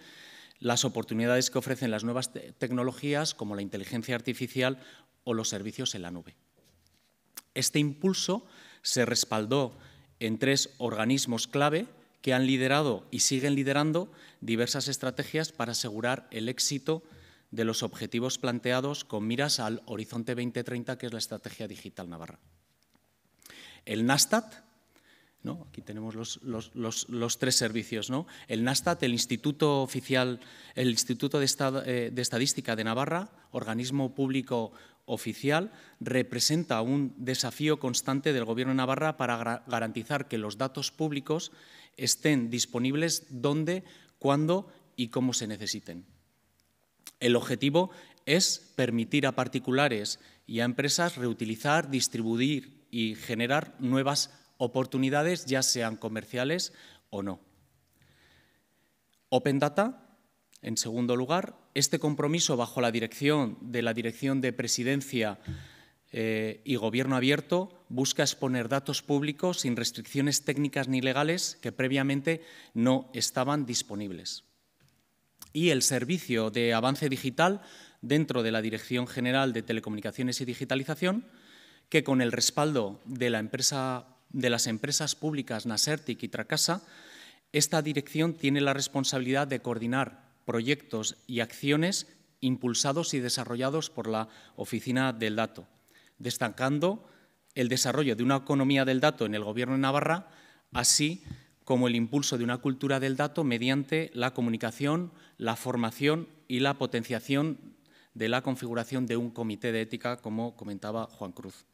las oportunidades que ofrecen las nuevas tecnologías como la inteligencia artificial o los servicios en la nube. Este impulso se respaldó en tres organismos clave que han liderado y siguen liderando diversas estrategias para asegurar el éxito de los objetivos planteados con miras al Horizonte 2030, que es la Estrategia Digital Navarra. El NASTAT, Aquí tenemos los, tres servicios, El NASTAT, el Instituto Oficial, el Instituto eh, de, Estadística de Navarra, organismo público oficial representa un desafío constante del Gobierno de Navarra para garantizar que los datos públicos estén disponibles donde, cuándo y cómo se necesiten. El objetivo es permitir a particulares y a empresas reutilizar, distribuir y generar nuevas oportunidades, ya sean comerciales o no. Open Data, en segundo lugar, este compromiso bajo la dirección de la Dirección de Presidencia eh, y Gobierno Abierto busca exponer datos públicos sin restricciones técnicas ni legales que previamente no estaban disponibles. Y el servicio de avance digital dentro de la Dirección General de Telecomunicaciones y Digitalización, que con el respaldo de la empresa de las empresas públicas Nasertic y Tracasa, esta dirección tiene la responsabilidad de coordinar proyectos y acciones impulsados y desarrollados por la Oficina del Dato, destacando el desarrollo de una economía del dato en el Gobierno de Navarra, así como el impulso de una cultura del dato mediante la comunicación, la formación y la potenciación de la configuración de un comité de ética, como comentaba Juan Cruz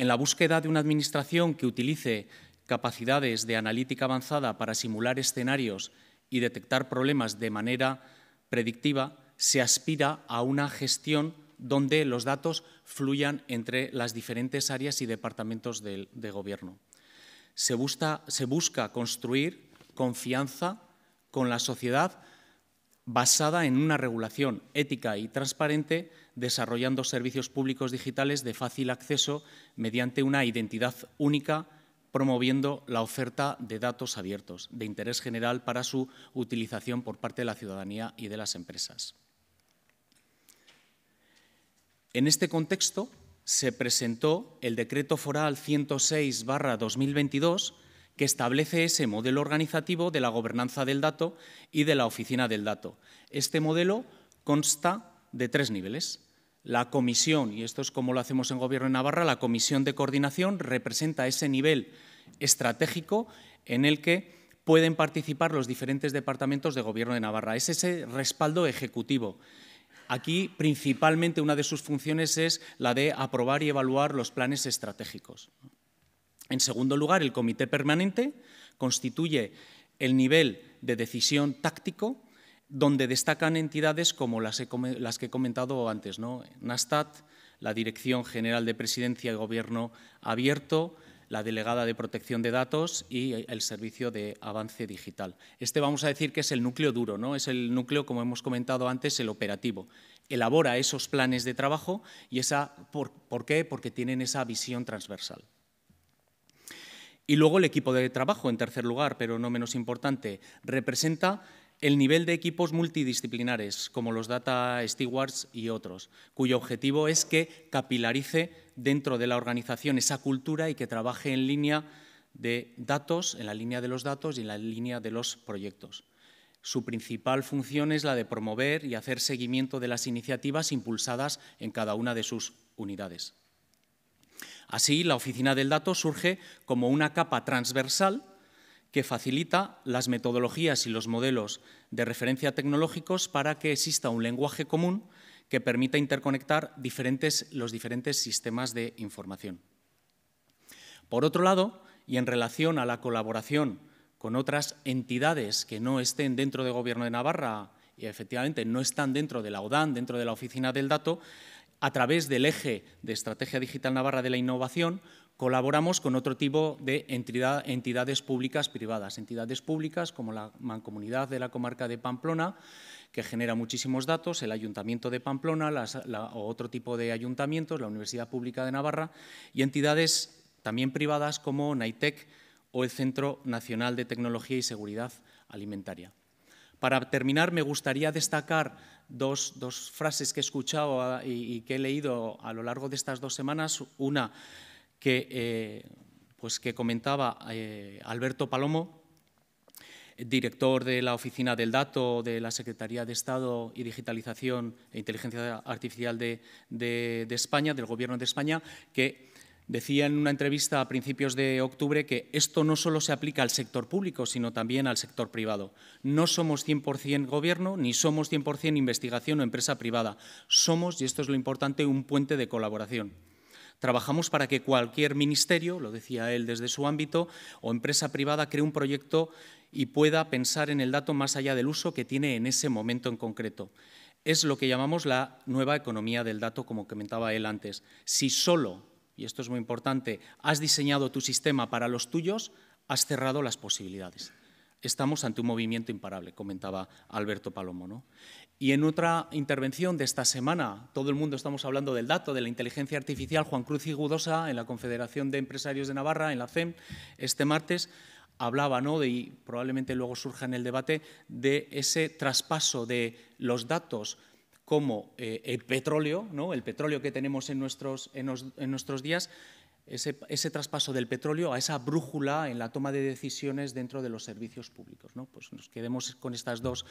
en la búsqueda de una administración que utilice capacidades de analítica avanzada para simular escenarios y detectar problemas de manera predictiva, se aspira a una gestión donde los datos fluyan entre las diferentes áreas y departamentos de, gobierno. se busca construir confianza con la sociedad basada en una regulación ética y transparente desarrollando servicios públicos digitales de fácil acceso mediante una identidad única, promoviendo la oferta de datos abiertos de interés general para su utilización por parte de la ciudadanía y de las empresas. En este contexto se presentó el Decreto Foral 106-2022 que establece ese modelo organizativo de la gobernanza del dato y de la oficina del dato. Este modelo consta de tres niveles. La comisión, y esto es como lo hacemos en Gobierno de Navarra, la comisión de coordinación representa ese nivel estratégico en el que pueden participar los diferentes departamentos de Gobierno de Navarra. Es ese respaldo ejecutivo. Aquí, principalmente, una de sus funciones es la de aprobar y evaluar los planes estratégicos. En segundo lugar, el comité permanente constituye el nivel de decisión táctico donde destacan entidades como las, que he comentado antes, ¿no? Nastat, la Dirección General de Presidencia y Gobierno Abierto, la Delegada de Protección de Datos y el Servicio de Avance Digital. Este vamos a decir que es el núcleo duro, ¿no? es el núcleo, como hemos comentado antes, el operativo. Elabora esos planes de trabajo y esa, ¿por qué? Porque tienen esa visión transversal. Y luego el equipo de trabajo, en tercer lugar, pero no menos importante, representa el nivel de equipos multidisciplinares, como los data stewards y otros, cuyo objetivo es que capilarice dentro de la organización esa cultura y que trabaje en línea de datos, en la línea de los datos y en la línea de los proyectos. Su principal función es la de promover y hacer seguimiento de las iniciativas impulsadas en cada una de sus unidades. Así, la Oficina del Dato surge como una capa transversal que facilita las metodologías y los modelos de referencia tecnológicos para que exista un lenguaje común que permita interconectar los diferentes sistemas de información. Por otro lado, y en relación a la colaboración con otras entidades que no estén dentro del Gobierno de Navarra y efectivamente no están dentro de la ODAN, dentro de la Oficina del Dato, a través del eje de Estrategia Digital Navarra de la Innovación, Colaboramos con otro tipo de entidades públicas privadas, entidades públicas como la Mancomunidad de la Comarca de Pamplona, que genera muchísimos datos, el Ayuntamiento de Pamplona o otro tipo de ayuntamientos, la Universidad Pública de Navarra, y entidades también privadas como NITEC o el Centro Nacional de Tecnología y Seguridad Alimentaria. Para terminar, me gustaría destacar dos, frases que he escuchado ah, y, y que he leído a lo largo de estas dos semanas. Una, que, eh, pues que comentaba eh, Alberto Palomo, director de la Oficina del Dato de la Secretaría de Estado y Digitalización e Inteligencia Artificial de, España, del Gobierno de España, que decía en una entrevista a principios de octubre que esto no solo se aplica al sector público, sino también al sector privado. No somos 100% gobierno, ni somos 100% investigación o empresa privada. Somos, y esto es lo importante, un puente de colaboración. Trabajamos para que cualquier ministerio, lo decía él desde su ámbito, o empresa privada cree un proyecto y pueda pensar en el dato más allá del uso que tiene en ese momento en concreto. Es lo que llamamos la nueva economía del dato, como comentaba él antes. Si solo, y esto es muy importante, has diseñado tu sistema para los tuyos, has cerrado las posibilidades estamos ante un movimiento imparable, comentaba Alberto Palomo. ¿no? Y en otra intervención de esta semana, todo el mundo estamos hablando del dato, de la inteligencia artificial, Juan Cruz Gudosa, en la Confederación de Empresarios de Navarra, en la CEM, este martes, hablaba, ¿no? De, y probablemente luego surja en el debate, de ese traspaso de los datos como eh, el petróleo, ¿no? el petróleo que tenemos en nuestros, en nuestros días, ese, traspaso del petróleo a esa brújula en la toma de decisiones dentro de los servicios públicos. Pues nos quedemos con estas dos,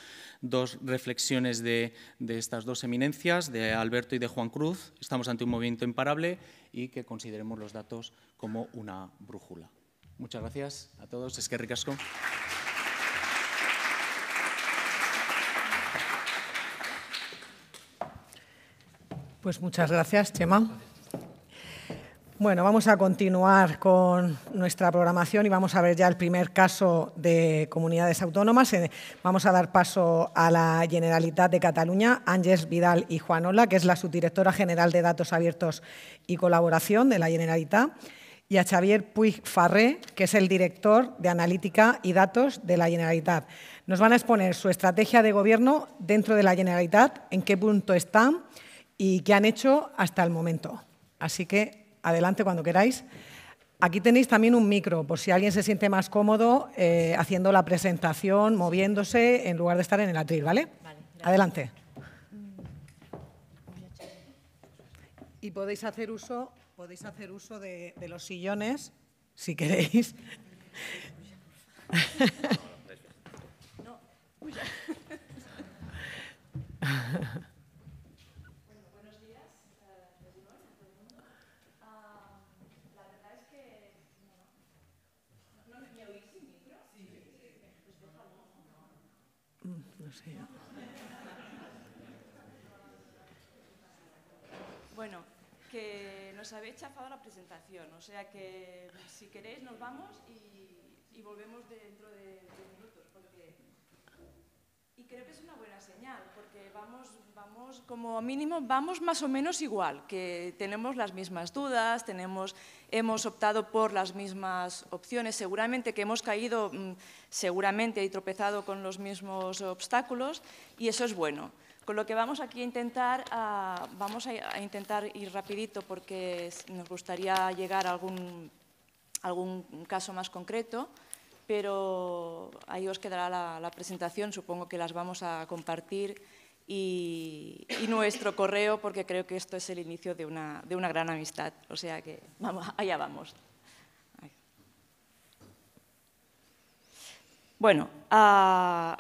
reflexiones de, de, estas dos eminencias, de Alberto y de Juan Cruz. Estamos ante un movimiento imparable y que consideremos los datos como una brújula. Muchas gracias a todos. Es que ricasco. Pues muchas gracias, Chema. Bueno, vamos a continuar con nuestra programación y vamos a ver ya el primer caso de comunidades autónomas. Vamos a dar paso a la Generalitat de Cataluña, Ángeles Vidal y Juanola, que es la subdirectora general de Datos Abiertos y Colaboración de la Generalitat, y a Xavier Puig Farré, que es el director de Analítica y Datos de la Generalitat. Nos van a exponer su estrategia de gobierno dentro de la Generalitat, en qué punto están y qué han hecho hasta el momento. Así que adelante cuando queráis. Aquí tenéis también un micro, por si alguien se siente más cómodo eh, haciendo la presentación, moviéndose, en lugar de estar en el atril, ¿vale? adelante. Y podéis hacer uso, podéis hacer uso de, los sillones, si queréis. habéis chafado la presentación, o sea que si queréis nos vamos y, y volvemos dentro de minutos. Porque... Y creo que es una buena señal, porque vamos, vamos, como mínimo, vamos más o menos igual, que tenemos las mismas dudas, tenemos, hemos optado por las mismas opciones, seguramente que hemos caído, mm, seguramente y tropezado con los mismos obstáculos, y eso es bueno. Con lo que vamos aquí a intentar, ah, vamos a, intentar ir rapidito porque nos gustaría llegar a algún, caso más concreto, pero ahí os quedará la, presentación, supongo que las vamos a compartir y, nuestro correo porque creo que esto es el inicio de una, gran amistad, o sea que allá vamos. Bueno, ah,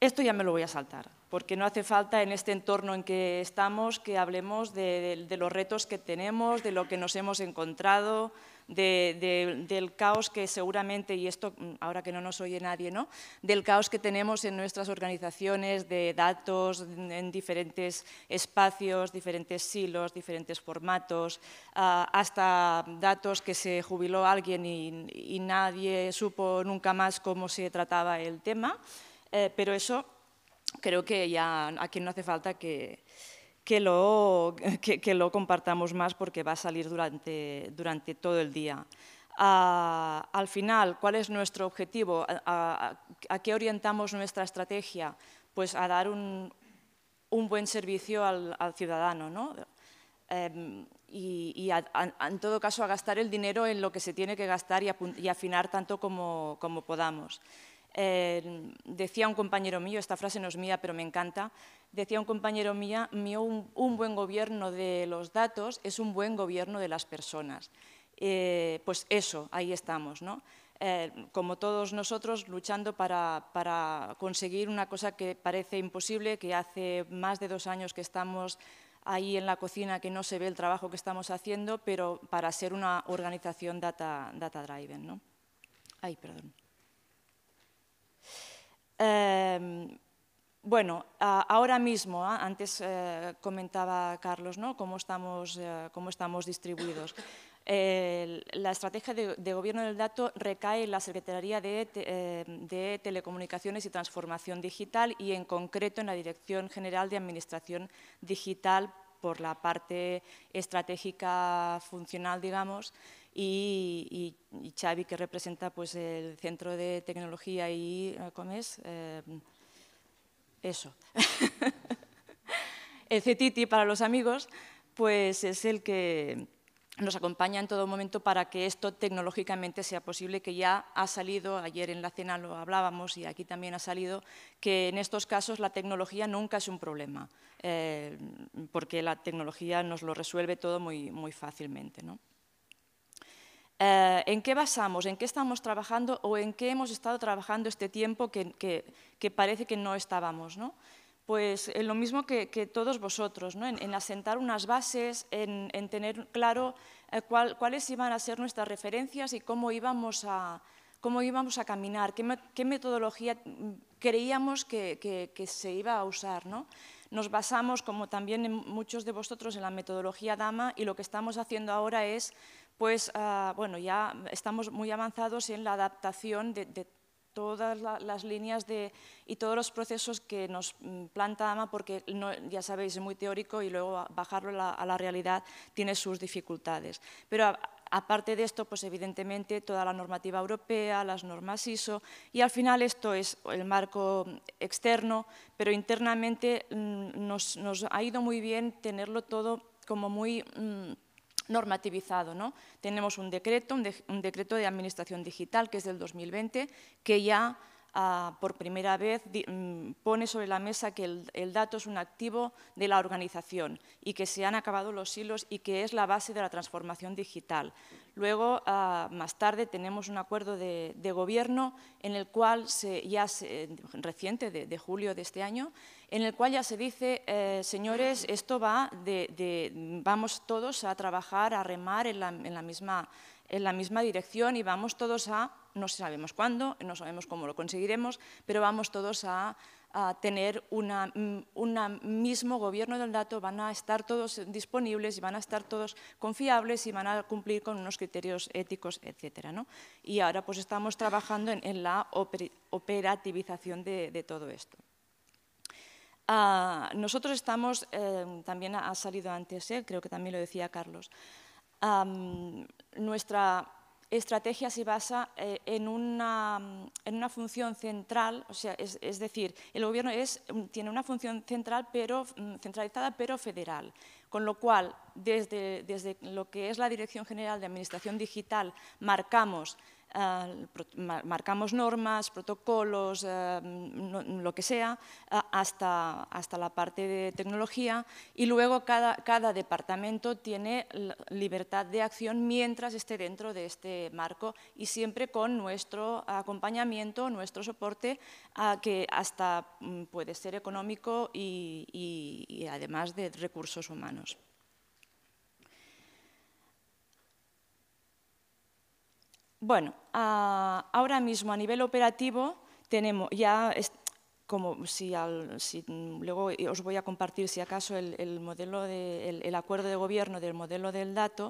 esto ya me lo voy a saltar porque no hace falta en este entorno en que estamos que hablemos de, los retos que tenemos, de lo que nos hemos encontrado, del caos que seguramente, y esto mm, ahora que no nos oye nadie, ¿no? del caos que tenemos en nuestras organizaciones de datos, en diferentes espacios, diferentes silos, diferentes formatos, ah, hasta datos que se jubiló alguien y, nadie supo nunca más cómo se trataba el tema. Eh, pero eso creo que ya aquí no hace falta que, que lo, que, lo compartamos más porque va a salir durante, durante todo el día. al final, ¿cuál es nuestro objetivo? ¿A, qué orientamos nuestra estrategia? Pues a dar un, un buen servicio al, ciudadano, ¿no? Em, y, en todo caso a gastar el dinero en lo que se tiene que gastar y, y afinar tanto como, como podamos. Eh, decía un compañero mío, esta frase no es mía, pero me encanta, decía un compañero mío, un, buen gobierno de los datos es un buen gobierno de las personas. Eh, pues eso, ahí estamos, ¿no? Eh, como todos nosotros, luchando para, conseguir una cosa que parece imposible, que hace más de dos años que estamos ahí en la cocina que no se ve el trabajo que estamos haciendo, pero para ser una organización data, data driven. ¿no? Ay, perdón. Em, bueno, ahora mismo, ¿ah? antes eh, comentaba Carlos ¿no? cómo, estamos, eh, distribuidos. la estrategia de, gobierno del dato recae en la Secretaría eh, de, Telecomunicaciones y Transformación Digital y en concreto en la Dirección General de Administración Digital por la parte estratégica funcional, digamos, y, Xavi, que representa pues, el Centro de Tecnología y... Eh, Comés, eh, eso. el CETITI, para los amigos, pues es el que nos acompaña en todo momento para que esto tecnológicamente sea posible, que ya ha salido, ayer en la cena lo hablábamos y aquí también ha salido, que en estos casos la tecnología nunca es un problema, eh, porque la tecnología nos lo resuelve todo muy, muy fácilmente. ¿no? Eh, en qué basamos, en qué estamos trabajando o en qué hemos estado trabajando este tiempo que, parece que no estábamos. Pues en eh, lo mismo que, todos vosotros, en, asentar unas bases, en, tener claro eh, cuáles iban a ser nuestras referencias y cómo íbamos a, cómo íbamos a caminar, qué, metodología mm, creíamos que, se iba a usar. Nos basamos, como también muchos de vosotros, en la metodología DAMA y lo que estamos haciendo ahora es pues ah, bueno, ya estamos muy avanzados en la adaptación de, todas las líneas de, y todos los procesos que nos mm, planta AMA, porque ya sabéis, es muy teórico y luego bajarlo a la, realidad tiene sus dificultades. Pero aparte de esto, pues evidentemente toda la normativa europea, las normas ISO, y al final esto es el marco externo, pero internamente mm, nos, ha ido muy bien tenerlo todo como muy... Mm, normativizado. ¿no? Tenemos un decreto, de, decreto de administración digital que es del 2020, que ya ah, por primera vez mm, pone sobre la mesa que el, dato es un activo de la organización y que se han acabado los hilos y que es la base de la transformación digital. Luego, ah, más tarde, tenemos un acuerdo de, gobierno en el cual se, ya reciente, de julio de este año, en el cual ya se dice, eh, señores, esto va de, vamos todos a trabajar, a remar en la, misma dirección y vamos todos a, no sabemos cuándo, no sabemos cómo lo conseguiremos, pero vamos todos a, tener un mm, mismo gobierno del dato, van a estar todos disponibles y van a estar todos confiables y van a cumplir con unos criterios éticos, etc. ¿no? Y ahora pues estamos trabajando en, la operativización de todo esto. Ah, nosotros estamos, em, también ha salido antes, eh, creo que también lo decía Carlos, nuestra estrategia se basa eh, en, una, función central, o sea, es, decir, el gobierno mm, tiene una función central pero, mm, centralizada pero federal, con lo cual desde lo que es la Dirección General de Administración Digital marcamos marcamos normas, protocolos, eh, lo que sea, hasta, la parte de tecnología y luego cada, departamento tiene libertad de acción mientras esté dentro de este marco y siempre con nuestro acompañamiento, nuestro soporte, que hasta mm, puede ser económico y además de recursos humanos. Bueno, ah, ahora mismo a nivel operativo tenemos ya, como si, al, si, luego os voy a compartir si acaso el, modelo de, el acuerdo de gobierno del modelo del dato,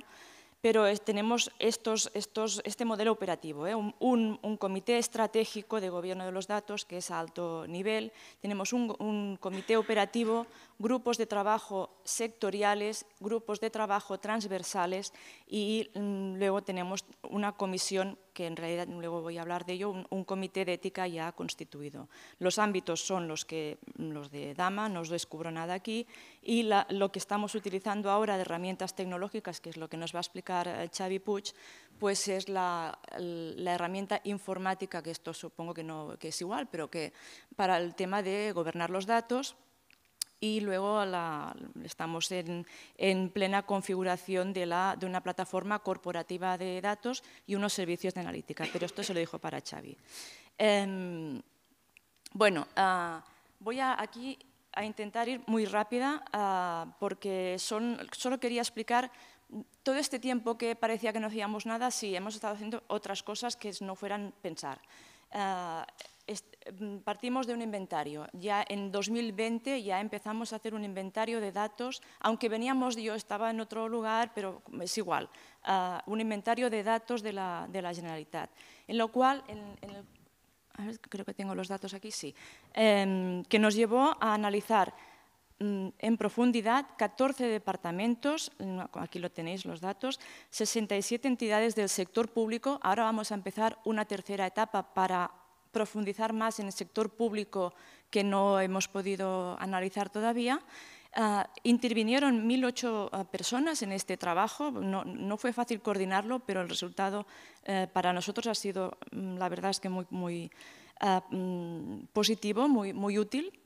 pero tenemos este modelo operativo, ¿eh? un, comité estratégico de gobierno de los datos que es a alto nivel, tenemos un, un, comité operativo, grupos de trabajo sectoriales, grupos de trabajo transversales y mm, luego tenemos una comisión que en realidad luego voy a hablar de ello, un, comité de ética ya constituido. Los ámbitos son los, que, los de Dama, no os descubro nada aquí, y lo que estamos utilizando ahora de herramientas tecnológicas, que es lo que nos va a explicar eh, Xavi Puig, pues es la, la herramienta informática, que esto supongo que, no, que es igual, pero que para el tema de gobernar los datos, y luego estamos en, plena configuración de, una plataforma corporativa de datos y unos servicios de analítica, pero esto se lo dijo para Xavi. Em, bueno, ah, voy aquí a intentar ir muy rápida ah, porque solo quería explicar todo este tiempo que parecía que no hacíamos nada, si hemos estado haciendo otras cosas que no fueran pensar. Ah, Mm, partimos de un inventario. Ya en 2020 ya empezamos a hacer un inventario de datos, aunque veníamos, yo estaba en otro lugar, pero es igual, ah, un inventario de datos de la, de Generalitat, en lo cual, creo que tengo los datos aquí, sí, em, que nos llevó a analizar mm, en profundidad 14 departamentos, aquí lo tenéis los datos, 67 entidades del sector público. Ahora vamos a empezar una tercera etapa para profundizar más en el sector público que no hemos podido analizar todavía. Ah, intervinieron 1.008 ah, personas en este trabajo. No, fue fácil coordinarlo, pero el resultado eh, para nosotros ha sido, mm, la verdad es que muy, ah, mm, positivo, muy, útil.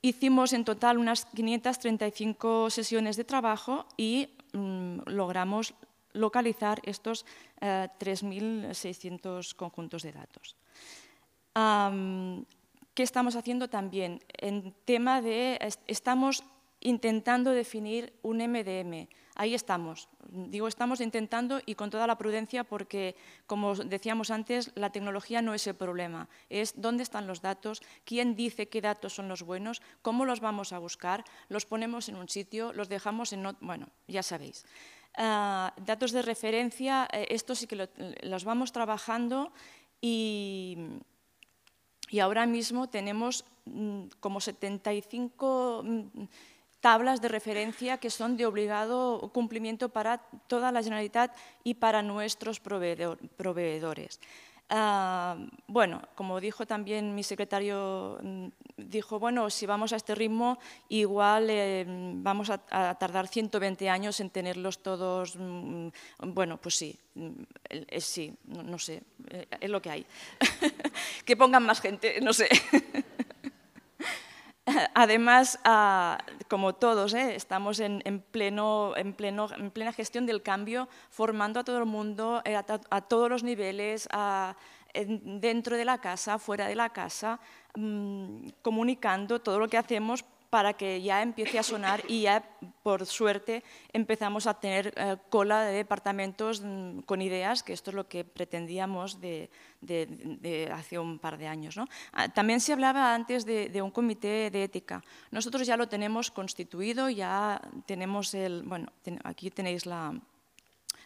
Hicimos en total unas 535 sesiones de trabajo y mm, logramos localizar estos 3.600 eh, conjuntos de datos. ¿Qué estamos haciendo también? En tema de, estamos intentando definir un MDM. Ahí estamos. Digo, estamos intentando y con toda la prudencia porque, como decíamos antes, la tecnología no es el problema. Es dónde están los datos, quién dice qué datos son los buenos, cómo los vamos a buscar, los ponemos en un sitio, los dejamos en otro... Bueno, ya sabéis. Ah, datos de referencia, estos eh, esto sí que los vamos trabajando y y ahora mismo tenemos mm, como 75 mm, tablas de referencia que son de obligado cumplimiento para toda la Generalitat y para nuestros proveedores. Ah, bueno, como dijo también mi secretario, mm, dijo, bueno, si vamos a este ritmo, igual eh, vamos a, tardar 120 años en tenerlos todos, mm, bueno, pues sí, mm, sí, no sé, eh, es lo que hay. que pongan más gente, no sé. Además, ah, como todos, ¿eh? estamos en, pleno, en, pleno, en, plena gestión del cambio, formando a todo el mundo, eh, a, todos los niveles, dentro de la casa, fuera de la casa, mm, comunicando todo lo que hacemos para que ya empiece a sonar y ya, por suerte, empezamos a tener eh, cola de departamentos mm, con ideas, que esto es lo que pretendíamos de, hace un par de años. ¿no? Ah, también se hablaba antes de, un comité de ética. Nosotros ya lo tenemos constituido, ya tenemos el... Bueno, aquí tenéis la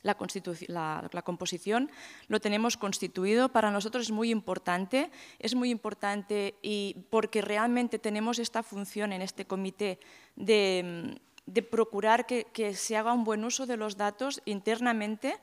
la, composición, lo tenemos constituido. Para nosotros es muy importante, es muy importante y porque realmente tenemos esta función en este comité de, procurar que, se haga un buen uso de los datos internamente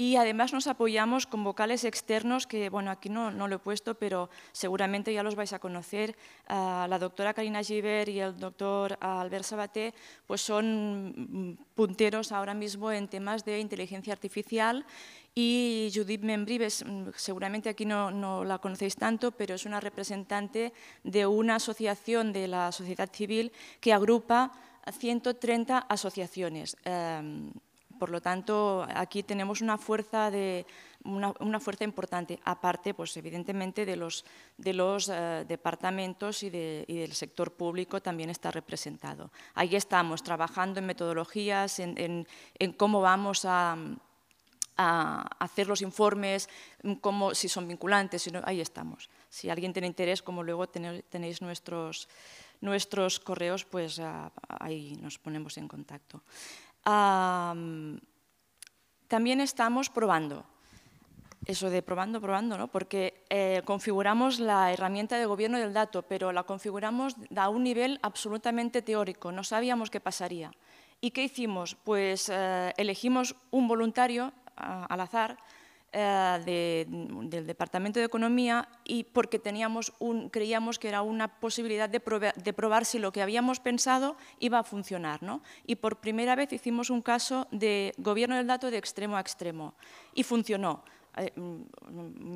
y además nos apoyamos con vocales externos que, bueno, aquí no, no lo he puesto, pero seguramente ya los vais a conocer. Ah, la doctora Karina Giver y el doctor Albert Sabaté pues son mm, punteros ahora mismo en temas de inteligencia artificial y Judith Membrives, mm, seguramente aquí no, no, la conocéis tanto, pero es una representante de una asociación de la sociedad civil que agrupa 130 asociaciones. Em, por lo tanto, aquí tenemos una fuerza, de, una, fuerza importante, aparte, pues, evidentemente, de los, de los eh, departamentos y, del sector público también está representado. Ahí estamos, trabajando en metodologías, en, cómo vamos a hacer los informes, si son vinculantes, ahí estamos. Si alguien tiene interés, como luego tenéis nuestros, nuestros correos, pues ahí nos ponemos en contacto también estamos probando. Eso de probando, probando, ¿no? Porque eh, configuramos la herramienta de gobierno del dato, pero la configuramos a un nivel absolutamente teórico. No sabíamos qué pasaría. ¿Y qué hicimos? Pues eh, elegimos un voluntario al azar eh, del Departamento de Economía y porque teníamos un, creíamos que era una posibilidad de, probar si lo que habíamos pensado iba a funcionar. ¿no? Y por primera vez hicimos un caso de gobierno del dato de extremo a extremo y funcionó. Eh, mm,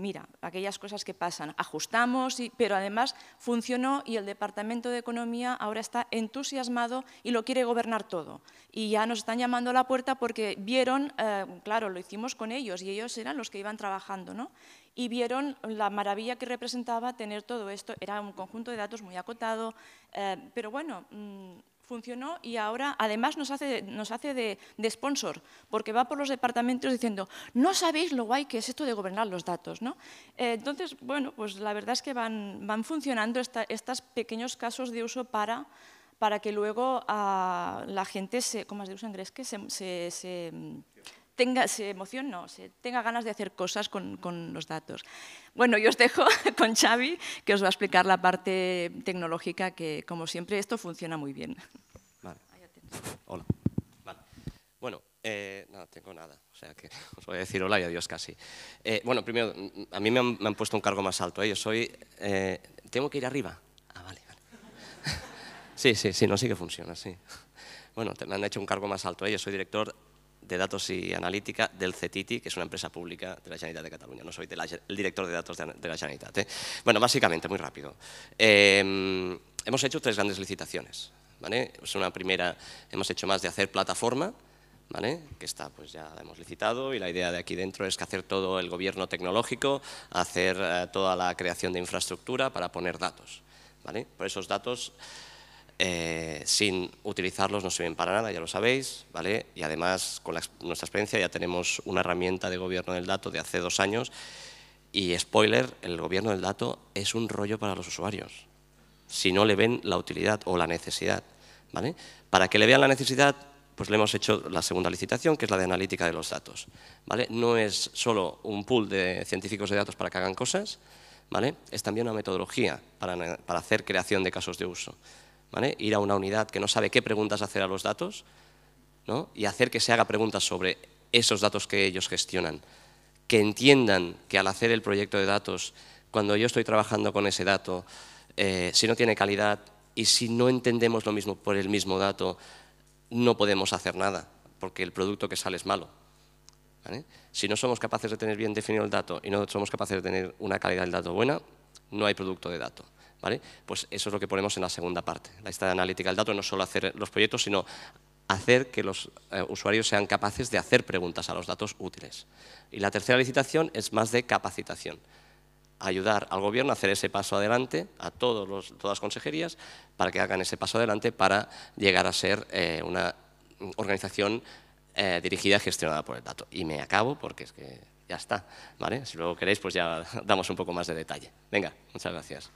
mira, aquellas cosas que pasan, ajustamos, pero además funcionó y el Departamento de Economía ahora está entusiasmado y lo quiere gobernar todo. Y ya nos están llamando a la puerta porque vieron, eh, claro, lo hicimos con ellos y ellos eran los que iban trabajando, ¿no? y vieron la maravilla que representaba tener todo esto. Era un conjunto de datos muy acotado, eh, pero bueno, mm, funcionó y ahora además nos hace, nos hace de, sponsor, porque va por los departamentos diciendo, no sabéis lo guay que es esto de gobernar los datos. ¿no? Eh, entonces, bueno, pues la verdad es que van, van funcionando estos pequeños casos de uso para, para que luego ah, la gente, se, como que se, se tenga, se emoción, no, se tenga ganas de hacer cosas con, los datos. Bueno, yo os dejo con Xavi, que os va a explicar la parte tecnológica, que como siempre esto funciona muy bien. Vale. Hola. Vale. Bueno, eh, no tengo nada, o sea que os voy a decir hola y adiós casi. Eh, bueno, primero, a mí me han, puesto un cargo más alto, ¿eh? yo soy... ¿Tengo que ir arriba? Ah, vale, sí, sí, sí, no, sí que funciona, sí. Bueno, me han hecho un cargo más alto, yo soy director de Datos y Analítica del CETITI, que es una empresa pública de la Generalitat de Cataluña. No soy el director de datos de, la Generalitat. ¿eh? Bueno, básicamente, muy rápido. Em, hemos hecho tres grandes licitaciones. ¿vale? es una primera, hemos hecho más de hacer plataforma, ¿Vale? que está, pues ya la hemos licitado y la idea de aquí dentro es que hacer todo el gobierno tecnológico, hacer eh, toda la creación de infraestructura para poner datos. ¿vale? Por esos datos eh, sin utilizarlos no sirven para nada, ya lo sabéis, ¿vale? Y además, con nuestra experiencia ya tenemos una herramienta de gobierno del dato de hace dos años y, spoiler, el gobierno del dato es un rollo para los usuarios, si no le ven la utilidad o la necesidad, ¿vale? Para que le vean la necesidad, pues le hemos hecho la segunda licitación, que es la de analítica de los datos, ¿vale? No es solo un pool de científicos de datos para que hagan cosas, ¿vale? Es también una metodología para hacer creación de casos de uso, ir a una unidad que no sabe qué preguntas hacer a los datos y hacer que se haga preguntas sobre esos datos que ellos gestionan. Que entiendan que al hacer el proyecto de datos, cuando yo estoy trabajando con ese dato, eh, si no tiene calidad y si no entendemos lo mismo por el mismo dato, no podemos hacer nada, porque el producto que sale es malo. Si no somos capaces de tener bien definido el dato y no somos capaces de tener una calidad del dato buena, no hay producto de dato. Pues eso es lo que ponemos en la segunda parte. La lista de analítica del dato no solo hacer los proyectos, sino hacer que los eh, usuarios sean capaces de hacer preguntas a los datos útiles. Y la tercera licitación es más de capacitación. Ayudar al gobierno a hacer ese paso adelante, a todas las consejerías, para que hagan ese paso adelante para llegar a ser eh, una organización eh, dirigida y gestionada por el dato. Y me acabo porque es que ya está, ¿vale? Si luego queréis, pues ya damos un poco más de detalle. Venga, muchas gracias.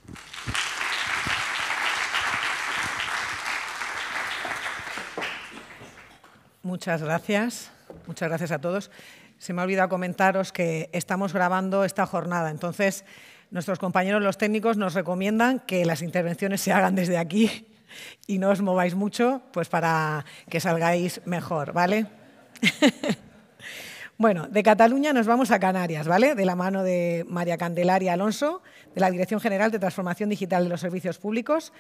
Muchas gracias. Muchas gracias a todos. Se me ha olvidado comentaros que estamos grabando esta jornada, entonces nuestros compañeros los técnicos nos recomiendan que las intervenciones se hagan desde aquí y no os mováis mucho, pues para que salgáis mejor, ¿vale? Bueno, de Cataluña nos vamos a Canarias, ¿vale? De la mano de María Candelaria Alonso, de la Dirección General de Transformación Digital de los Servicios Públicos,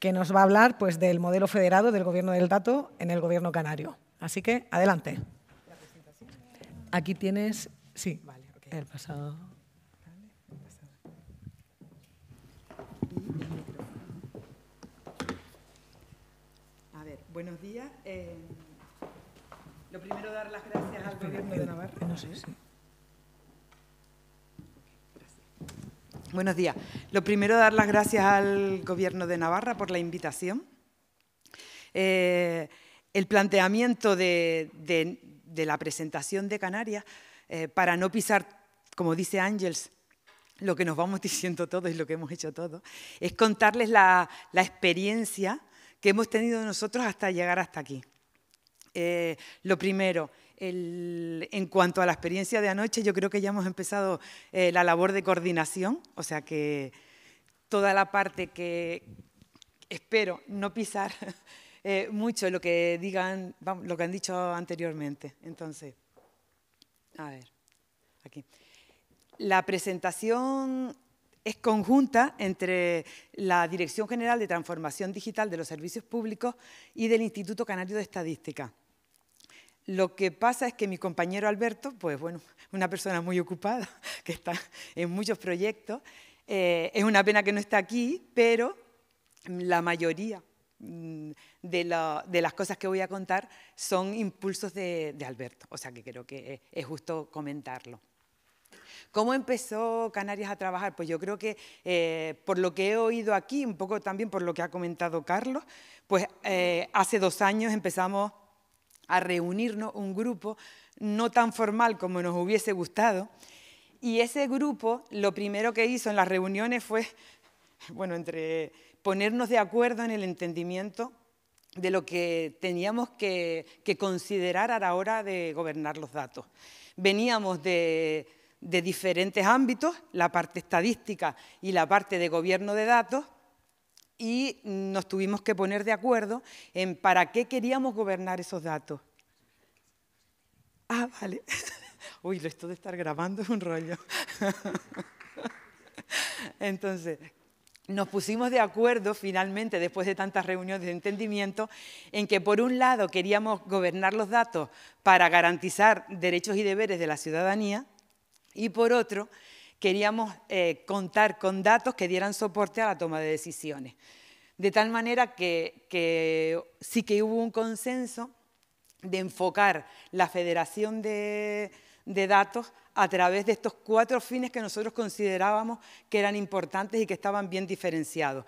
que nos va a hablar pues, del modelo federado del Gobierno del Dato en el Gobierno canario. Así que, adelante. Aquí tienes... Sí, vale, okay. el pasado... A ver, buenos días. Eh, lo primero, dar las gracias al Gobierno de Navarra. Buenos días. Lo primero, dar las gracias al Gobierno de Navarra por la invitación. Eh, el planteamiento de, la presentación de Canarias, eh, para no pisar, como dice Ángels, lo que nos vamos diciendo todos y lo que hemos hecho todos, es contarles la experiencia que hemos tenido nosotros hasta llegar hasta aquí. Eh, lo primero, en cuanto a la experiencia de anoche, yo creo que ya hemos empezado eh, la labor de coordinación, o sea que toda la parte que espero no pisar eh, mucho lo que digan, lo que han dicho anteriormente. Entonces, a ver, aquí. La presentación es conjunta entre la Dirección General de Transformación Digital de los Servicios Públicos y del Instituto Canario de Estadística. Lo que pasa es que mi compañero Alberto, pues bueno, una persona muy ocupada, que está en muchos proyectos, eh, es una pena que no esté aquí, pero la mayoría mm, de, las cosas que voy a contar son impulsos de, Alberto, o sea que creo que es justo comentarlo. ¿Cómo empezó Canarias a trabajar? Pues yo creo que eh, por lo que he oído aquí, un poco también por lo que ha comentado Carlos, pues eh, hace dos años empezamos a reunirnos un grupo no tan formal como nos hubiese gustado. Y ese grupo lo primero que hizo en las reuniones fue, bueno, entre ponernos de acuerdo en el entendimiento de lo que teníamos que, considerar a la hora de gobernar los datos. Veníamos de diferentes ámbitos, la parte estadística y la parte de gobierno de datos, y nos tuvimos que poner de acuerdo en para qué queríamos gobernar esos datos. Ah, vale. Uy, esto de estar grabando es un rollo. Entonces, nos pusimos de acuerdo finalmente, después de tantas reuniones de entendimiento, en que por un lado queríamos gobernar los datos para garantizar derechos y deberes de la ciudadanía y por otro queríamos eh, contar con datos que dieran soporte a la toma de decisiones. De tal manera que, sí que hubo un consenso de enfocar la federación de, datos a través de estos cuatro fines que nosotros considerábamos que eran importantes y que estaban bien diferenciados.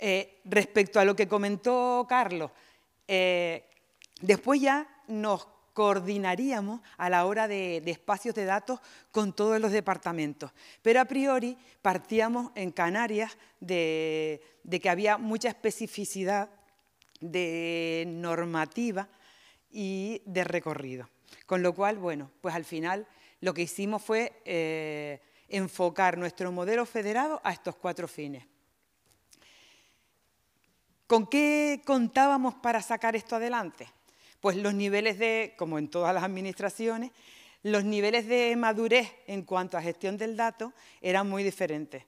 Eh, respecto a lo que comentó Carlos, eh, después ya nos coordinaríamos a la hora de, espacios de datos con todos los departamentos. Pero a priori partíamos en Canarias de, que había mucha especificidad de normativa y de recorrido. Con lo cual, bueno, pues al final lo que hicimos fue eh, enfocar nuestro modelo federado a estos cuatro fines. ¿Con qué contábamos para sacar esto adelante? Pues los niveles de, como en todas las administraciones, los niveles de madurez en cuanto a gestión del dato eran muy diferentes.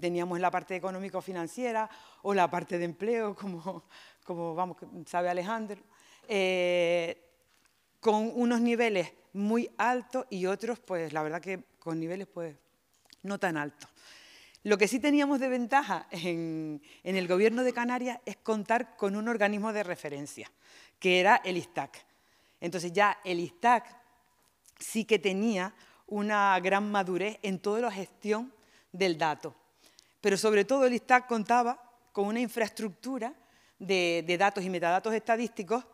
Teníamos la parte económico-financiera o la parte de empleo, como, vamos, sabe Alejandro, eh, con unos niveles muy altos y otros, pues la verdad que con niveles pues no tan altos. Lo que sí teníamos de ventaja en, el gobierno de Canarias es contar con un organismo de referencia que era el ISTAC. Entonces ya el ISTAC sí que tenía una gran madurez en toda la gestión del dato. Pero sobre todo el ISTAC contaba con una infraestructura de, datos y metadatos estadísticos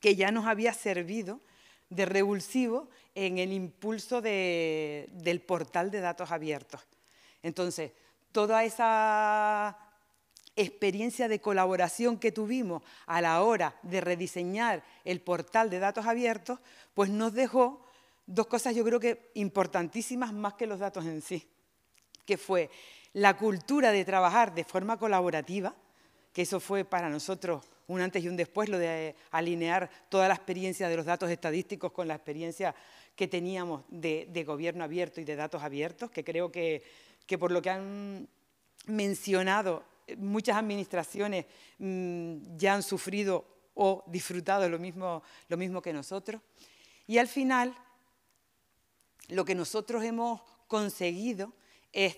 que ya nos había servido de revulsivo en el impulso del portal de datos abiertos. Entonces, toda esa experiencia de colaboración que tuvimos a la hora de rediseñar el portal de datos abiertos, pues nos dejó dos cosas yo creo que importantísimas más que los datos en sí, que fue la cultura de trabajar de forma colaborativa, que eso fue para nosotros un antes y un después, lo de alinear toda la experiencia de los datos estadísticos con la experiencia que teníamos de, gobierno abierto y de datos abiertos, que creo que, que por lo que han mencionado muchas administraciones mm, ya han sufrido o disfrutado lo mismo, lo mismo que nosotros. Y al final, lo que nosotros hemos conseguido es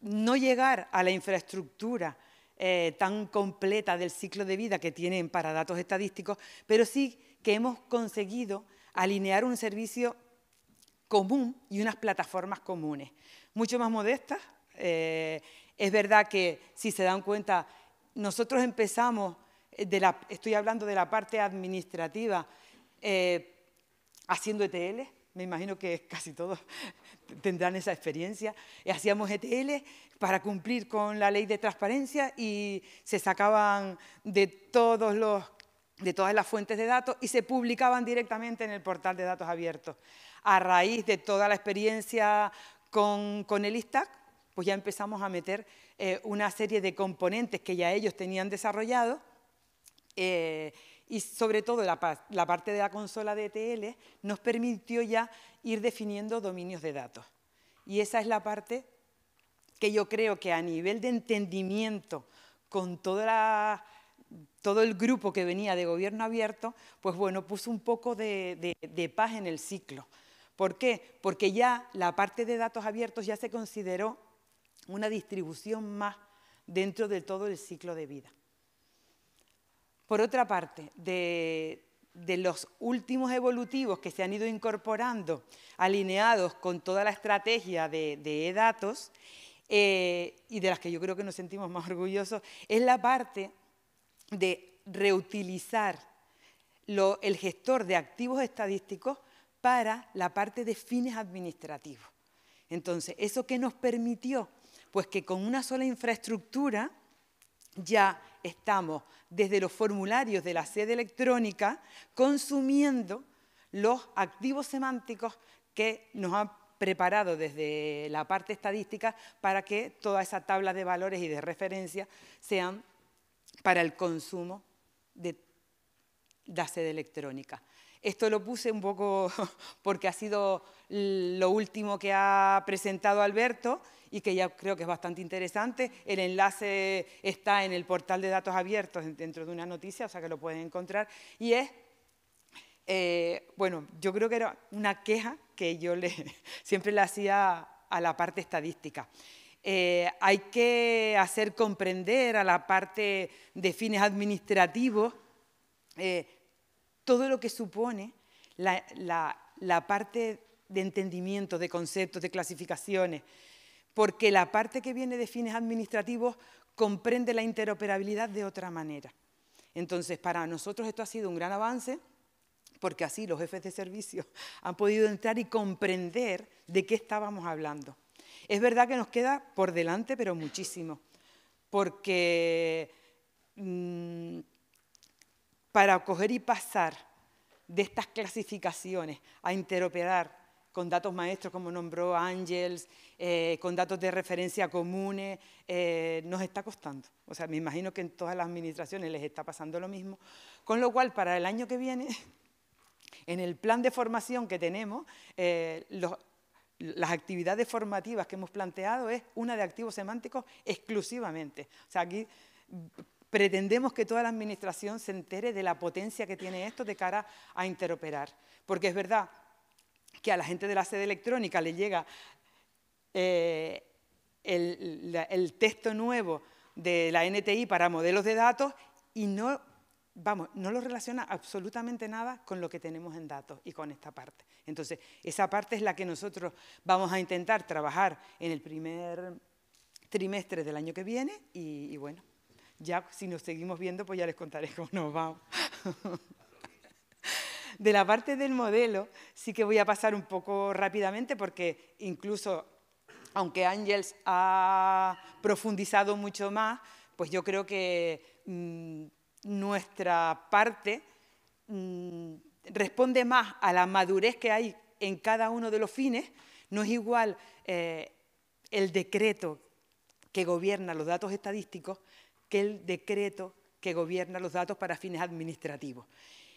no llegar a la infraestructura eh, tan completa del ciclo de vida que tienen para datos estadísticos, pero sí que hemos conseguido alinear un servicio común y unas plataformas comunes, mucho más modestas eh, es verdad que, si se dan cuenta, nosotros empezamos, eh, de la, estoy hablando de la parte administrativa, eh, haciendo ETL, me imagino que casi todos tendrán esa experiencia. Eh, hacíamos ETL para cumplir con la ley de transparencia y se sacaban de, todos de todas las fuentes de datos y se publicaban directamente en el portal de datos abiertos. A raíz de toda la experiencia con, con el ISTAC, pues ya empezamos a meter eh, una serie de componentes que ya ellos tenían desarrollado eh, y sobre todo la, parte de la consola DTL e nos permitió ya ir definiendo dominios de datos. Y esa es la parte que yo creo que a nivel de entendimiento con toda todo el grupo que venía de gobierno abierto, pues bueno, puso un poco de, de paz en el ciclo. ¿Por qué? Porque ya la parte de datos abiertos ya se consideró una distribución más dentro de todo el ciclo de vida. Por otra parte, de, los últimos evolutivos que se han ido incorporando, alineados con toda la estrategia de, datos, eh, y de las que yo creo que nos sentimos más orgullosos, es la parte de reutilizar el gestor de activos estadísticos para la parte de fines administrativos. Entonces, ¿eso que nos permitió? Pues que con una sola infraestructura ya estamos desde los formularios de la sede electrónica consumiendo los activos semánticos que nos han preparado desde la parte estadística para que toda esa tabla de valores y de referencias sean para el consumo de la sede electrónica. Esto lo puse un poco porque ha sido lo último que ha presentado Alberto y que ya creo que es bastante interesante. El enlace está en el portal de datos abiertos dentro de una noticia, o sea que lo pueden encontrar. Y es, eh, bueno, yo creo que era una queja que yo siempre le hacía a la parte estadística. Eh, hay que hacer comprender a la parte de fines administrativos eh, todo lo que supone la, parte de entendimiento, de conceptos, de clasificaciones, porque la parte que viene de fines administrativos comprende la interoperabilidad de otra manera. Entonces, para nosotros esto ha sido un gran avance, porque así los jefes de servicio han podido entrar y comprender de qué estábamos hablando. Es verdad que nos queda por delante, pero muchísimo, porque mm, para coger y pasar de estas clasificaciones a interoperar con datos maestros como nombró Ángels, eh, con datos de referencia comunes, eh, nos está costando. O sea, me imagino que en todas las administraciones les está pasando lo mismo. Con lo cual, para el año que viene, en el plan de formación que tenemos, eh, las actividades formativas que hemos planteado es una de activos semánticos exclusivamente. O sea, aquí pretendemos que toda la administración se entere de la potencia que tiene esto de cara a interoperar. Porque es verdad que a la gente de la sede electrónica le llega eh, el, texto nuevo de la NTI para modelos de datos y no vamos, no lo relaciona absolutamente nada con lo que tenemos en datos y con esta parte. Entonces, esa parte es la que nosotros vamos a intentar trabajar en el primer trimestre del año que viene y bueno. Ya si nos seguimos viendo, pues ya les contaré cómo nos vamos. De la parte del modelo sí que voy a pasar un poco rápidamente porque incluso aunque Ángels ha profundizado mucho más, pues yo creo que mm, nuestra parte mm, responde más a la madurez que hay en cada uno de los fines. No es igual eh, el decreto que gobierna los datos estadísticos que el decreto que gobierna los datos para fines administrativos.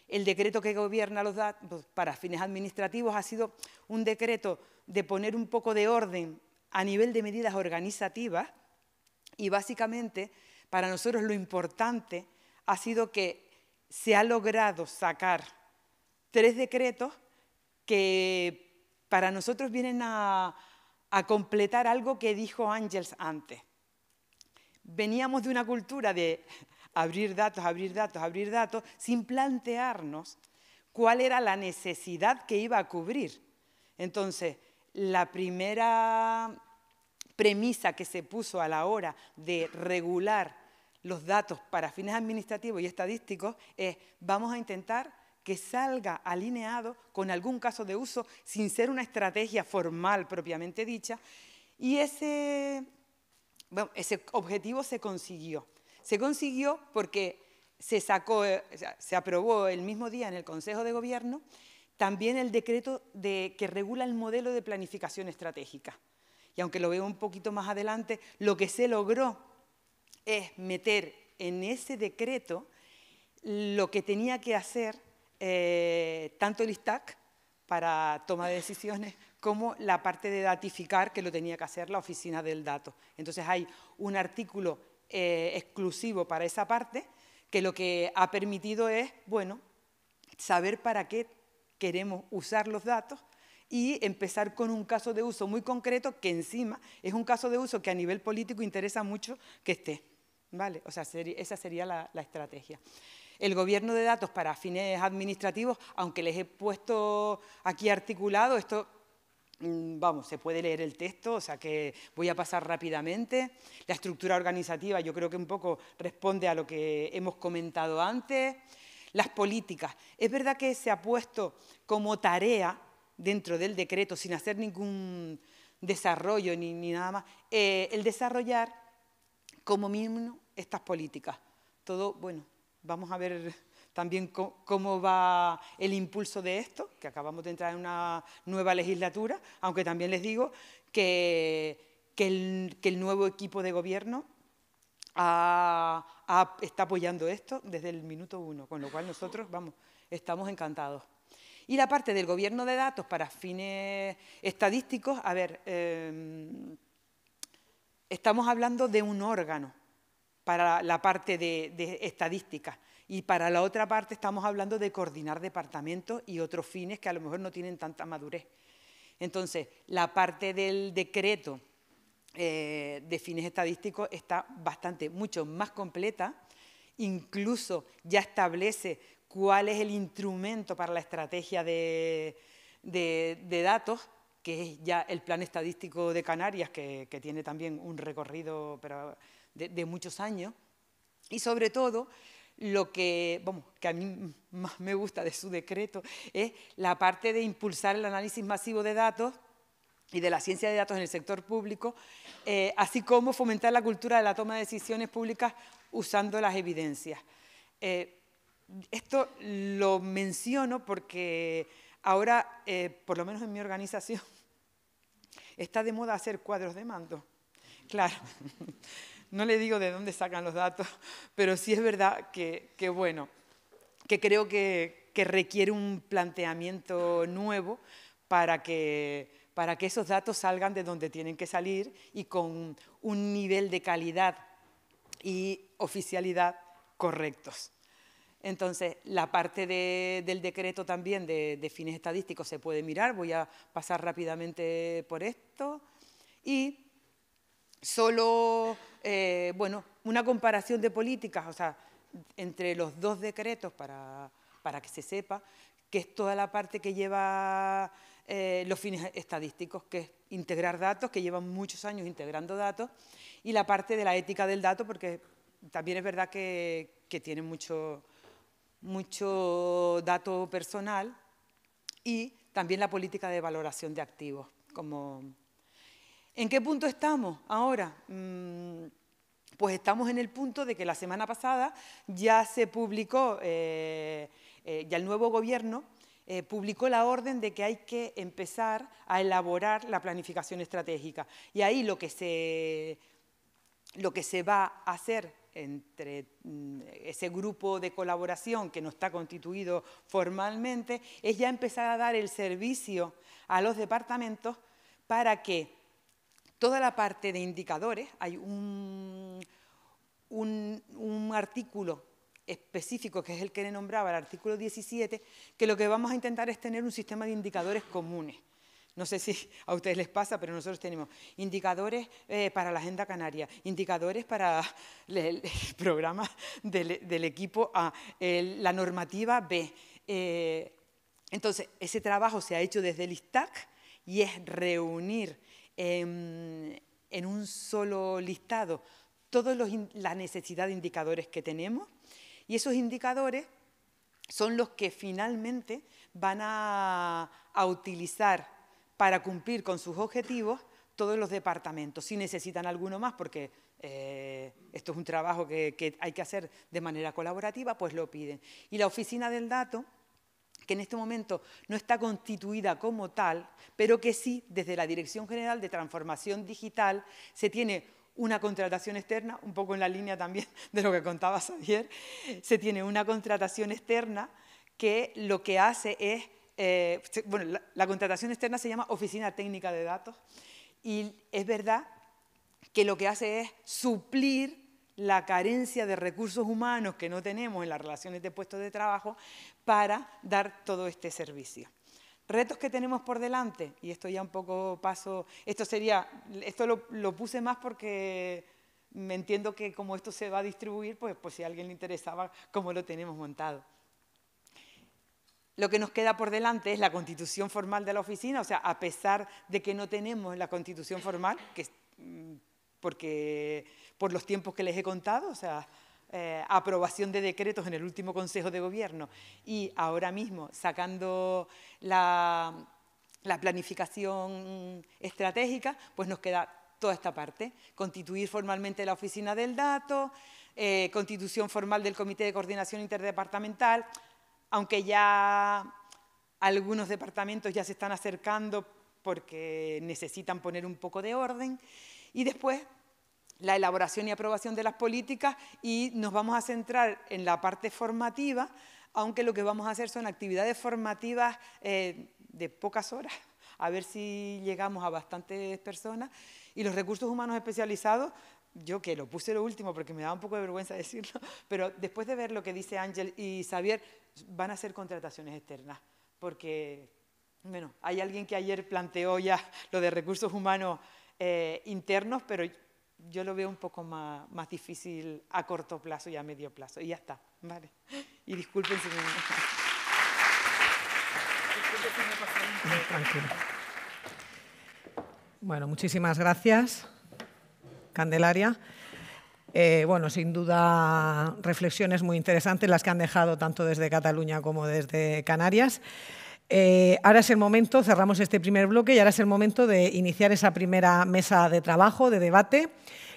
El decreto que gobierna los datos pues, para fines administrativos ha sido un decreto de poner un poco de orden a nivel de medidas organizativas y básicamente para nosotros lo importante ha sido que se ha logrado sacar tres decretos que para nosotros vienen a, a completar algo que dijo Ángels antes veníamos de una cultura de abrir datos, abrir datos, abrir datos, sin plantearnos cuál era la necesidad que iba a cubrir. Entonces, la primera premisa que se puso a la hora de regular los datos para fines administrativos y estadísticos es vamos a intentar que salga alineado con algún caso de uso sin ser una estrategia formal propiamente dicha. Y ese bueno, ese objetivo se consiguió. Se consiguió porque eh, se aprobó el mismo día en el Consejo de Gobierno también el decreto que regula el modelo de planificación estratégica. Y aunque lo veo un poquito más adelante, lo que se logró es meter en ese decreto lo que tenía que hacer eh, tanto el ISTAC para toma de decisiones como la parte de datificar que lo tenía que hacer la oficina del dato. Entonces hay un artículo eh, exclusivo para esa parte que lo que ha permitido es, bueno, saber para qué queremos usar los datos y empezar con un caso de uso muy concreto que encima es un caso de uso que a nivel político interesa mucho que esté. ¿Vale? O sea, esa sería la estrategia el gobierno de datos para fines administrativos, aunque les he puesto aquí articulado, esto Mm, vamos, se puede leer el texto, o sea que voy a pasar rápidamente. La estructura organizativa yo creo que un poco responde a lo que hemos comentado antes. Las políticas. Es verdad que se ha puesto como tarea dentro del decreto, sin hacer ningún desarrollo ni, nada más, eh, el desarrollar como mínimo estas políticas. Todo, bueno, vamos a ver también cómo va el impulso de esto, que acabamos de entrar en una nueva legislatura, aunque también les digo que, el, nuevo equipo de gobierno está apoyando esto desde el minuto uno, con lo cual nosotros, vamos, estamos encantados. Y la parte del gobierno de datos para fines estadísticos, a ver, em, estamos hablando de un órgano para la parte de, de estadísticas. Y para la otra parte estamos hablando de coordinar departamentos y otros fines que a lo mejor no tienen tanta madurez. Entonces, la parte del decreto eh, de fines estadísticos está bastante, mucho más completa, incluso ya establece cuál es el instrumento para la estrategia de, datos, que es ya el plan estadístico de Canarias, que, tiene también un recorrido de muchos años, y sobre todo lo que, vamos, que a mí más me gusta de su decreto, es la parte de impulsar el análisis masivo de datos y de la ciencia de datos en el sector público, eh, así como fomentar la cultura de la toma de decisiones públicas usando las evidencias. Eh, esto lo menciono porque ahora, eh, por lo menos en mi organización, está de moda hacer cuadros de mando. Claro. No le digo de dónde sacan los datos, pero sí es verdad que, bueno, que creo que, requiere un planteamiento nuevo para que, para que esos datos salgan de donde tienen que salir y con un nivel de calidad y oficialidad correctos. Entonces, la parte del decreto también de, de, fines estadísticos se puede mirar, voy a pasar rápidamente por esto. Y solo, eh, bueno, una comparación de políticas, o sea, entre los dos decretos para, que se sepa, que es toda la parte que lleva eh, los fines estadísticos, que es integrar datos, que llevan muchos años integrando datos, y la parte de la ética del dato, porque también es verdad que, tiene mucho, mucho dato personal, y también la política de valoración de activos, como ¿En qué punto estamos ahora? Mm, pues estamos en el punto de que la semana pasada ya se publicó, eh, eh, ya el nuevo gobierno eh, publicó la orden de que hay que empezar a elaborar la planificación estratégica. Y ahí lo que lo que se va a hacer entre mm, ese grupo de colaboración que no está constituido formalmente, es ya empezar a dar el servicio a los departamentos para que Toda la parte de indicadores, hay un, artículo específico, que es el que le nombraba el artículo 17, que lo que vamos a intentar es tener un sistema de indicadores comunes. No sé si a ustedes les pasa, pero nosotros tenemos indicadores eh, para la Agenda Canaria, indicadores para el, programa del, equipo A, la normativa B. Eh, entonces, ese trabajo se ha hecho desde el ISTAC y es reunir Em, en, un solo listado todas las necesidades de indicadores que tenemos y esos indicadores son los que finalmente van a, utilizar para cumplir con sus objetivos todos los departamentos. Si necesitan alguno más, porque eh, esto es un trabajo que, que, hay que hacer de manera colaborativa, pues lo piden. Y la oficina del dato que en este momento no está constituida como tal, pero que sí, desde la Dirección General de Transformación Digital, se tiene una contratación externa, un poco en la línea también de lo que contabas ayer, se tiene una contratación externa que lo que hace es, eh, bueno, la contratación externa se llama Oficina Técnica de Datos y es verdad que lo que hace es suplir la carencia de recursos humanos que no tenemos en las relaciones de puestos de trabajo para dar todo este servicio. Retos que tenemos por delante, y esto ya un poco paso, esto sería, esto lo, puse más porque me entiendo que como esto se va a distribuir, pues, pues si a alguien le interesaba cómo lo tenemos montado. Lo que nos queda por delante es la constitución formal de la oficina, o sea, a pesar de que no tenemos la constitución formal, que mm, porque por los tiempos que les he contado, o sea, eh, aprobación de decretos en el último Consejo de Gobierno y ahora mismo sacando la, planificación estratégica, pues nos queda toda esta parte, constituir formalmente la oficina del dato, eh, constitución formal del Comité de Coordinación Interdepartamental, aunque ya algunos departamentos ya se están acercando porque necesitan poner un poco de orden. Y después la elaboración y aprobación de las políticas y nos vamos a centrar en la parte formativa, aunque lo que vamos a hacer son actividades formativas eh, de pocas horas, a ver si llegamos a bastantes personas. Y los recursos humanos especializados, yo que lo puse lo último porque me daba un poco de vergüenza decirlo, pero después de ver lo que dice Ángel y Xavier, van a ser contrataciones externas, porque, bueno, hay alguien que ayer planteó ya lo de recursos humanos eh, internos, pero yo lo veo un poco más, difícil a corto plazo y a medio plazo. Y ya está, ¿vale? Y disculpen si me... Bueno, muchísimas gracias, Candelaria. Eh, bueno, sin duda, reflexiones muy interesantes las que han dejado tanto desde Cataluña como desde Canarias. Eh, ahora es el momento, cerramos este primer bloque y ahora es el momento de iniciar esa primera mesa de trabajo, de debate.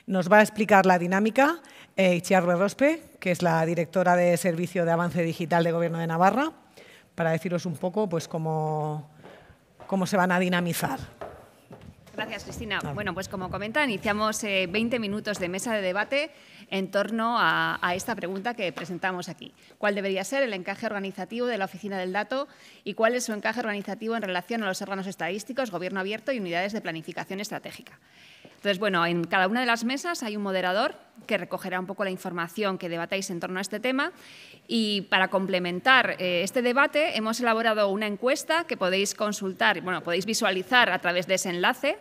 Nos va a explicar la dinámica eh, Rospe, que es la directora de Servicio de Avance Digital de Gobierno de Navarra, para deciros un poco pues, cómo, se van a dinamizar. Gracias, Cristina. Bueno, pues como comenta, iniciamos 20 eh, minutos de mesa de debate en torno a, esta pregunta que presentamos aquí. ¿Cuál debería ser el encaje organizativo de la Oficina del Dato y cuál es su encaje organizativo en relación a los órganos estadísticos, gobierno abierto y unidades de planificación estratégica? Entonces, bueno, en cada una de las mesas hay un moderador que recogerá un poco la información que debatáis en torno a este tema. Y para complementar eh, este debate, hemos elaborado una encuesta que podéis consultar, bueno, podéis visualizar a través de ese enlace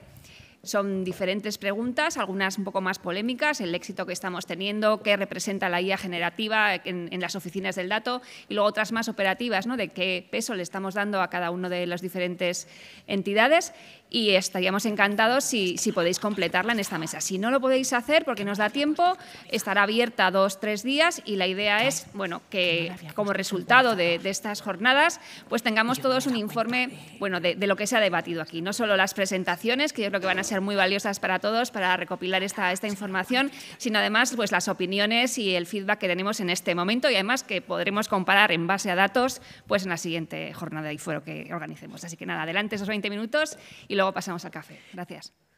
son diferentes preguntas, algunas un poco más polémicas, el éxito que estamos teniendo, qué representa la IA generativa en, las oficinas del dato y luego otras más operativas, ¿no? de qué peso le estamos dando a cada una de las diferentes entidades y estaríamos encantados si, si, podéis completarla en esta mesa. Si no lo podéis hacer porque nos da tiempo, estará abierta dos, tres días y la idea es, bueno, que como resultado de, de estas jornadas, pues tengamos todos un informe, bueno, de, de, lo que se ha debatido aquí. No solo las presentaciones, que yo creo que van a ser muy valiosas para todos para recopilar esta, esta información, sino además pues las opiniones y el feedback que tenemos en este momento y además que podremos comparar en base a datos pues en la siguiente jornada y fuero que organicemos. Así que nada, adelante esos 20 minutos y luego pasamos al café. Gracias.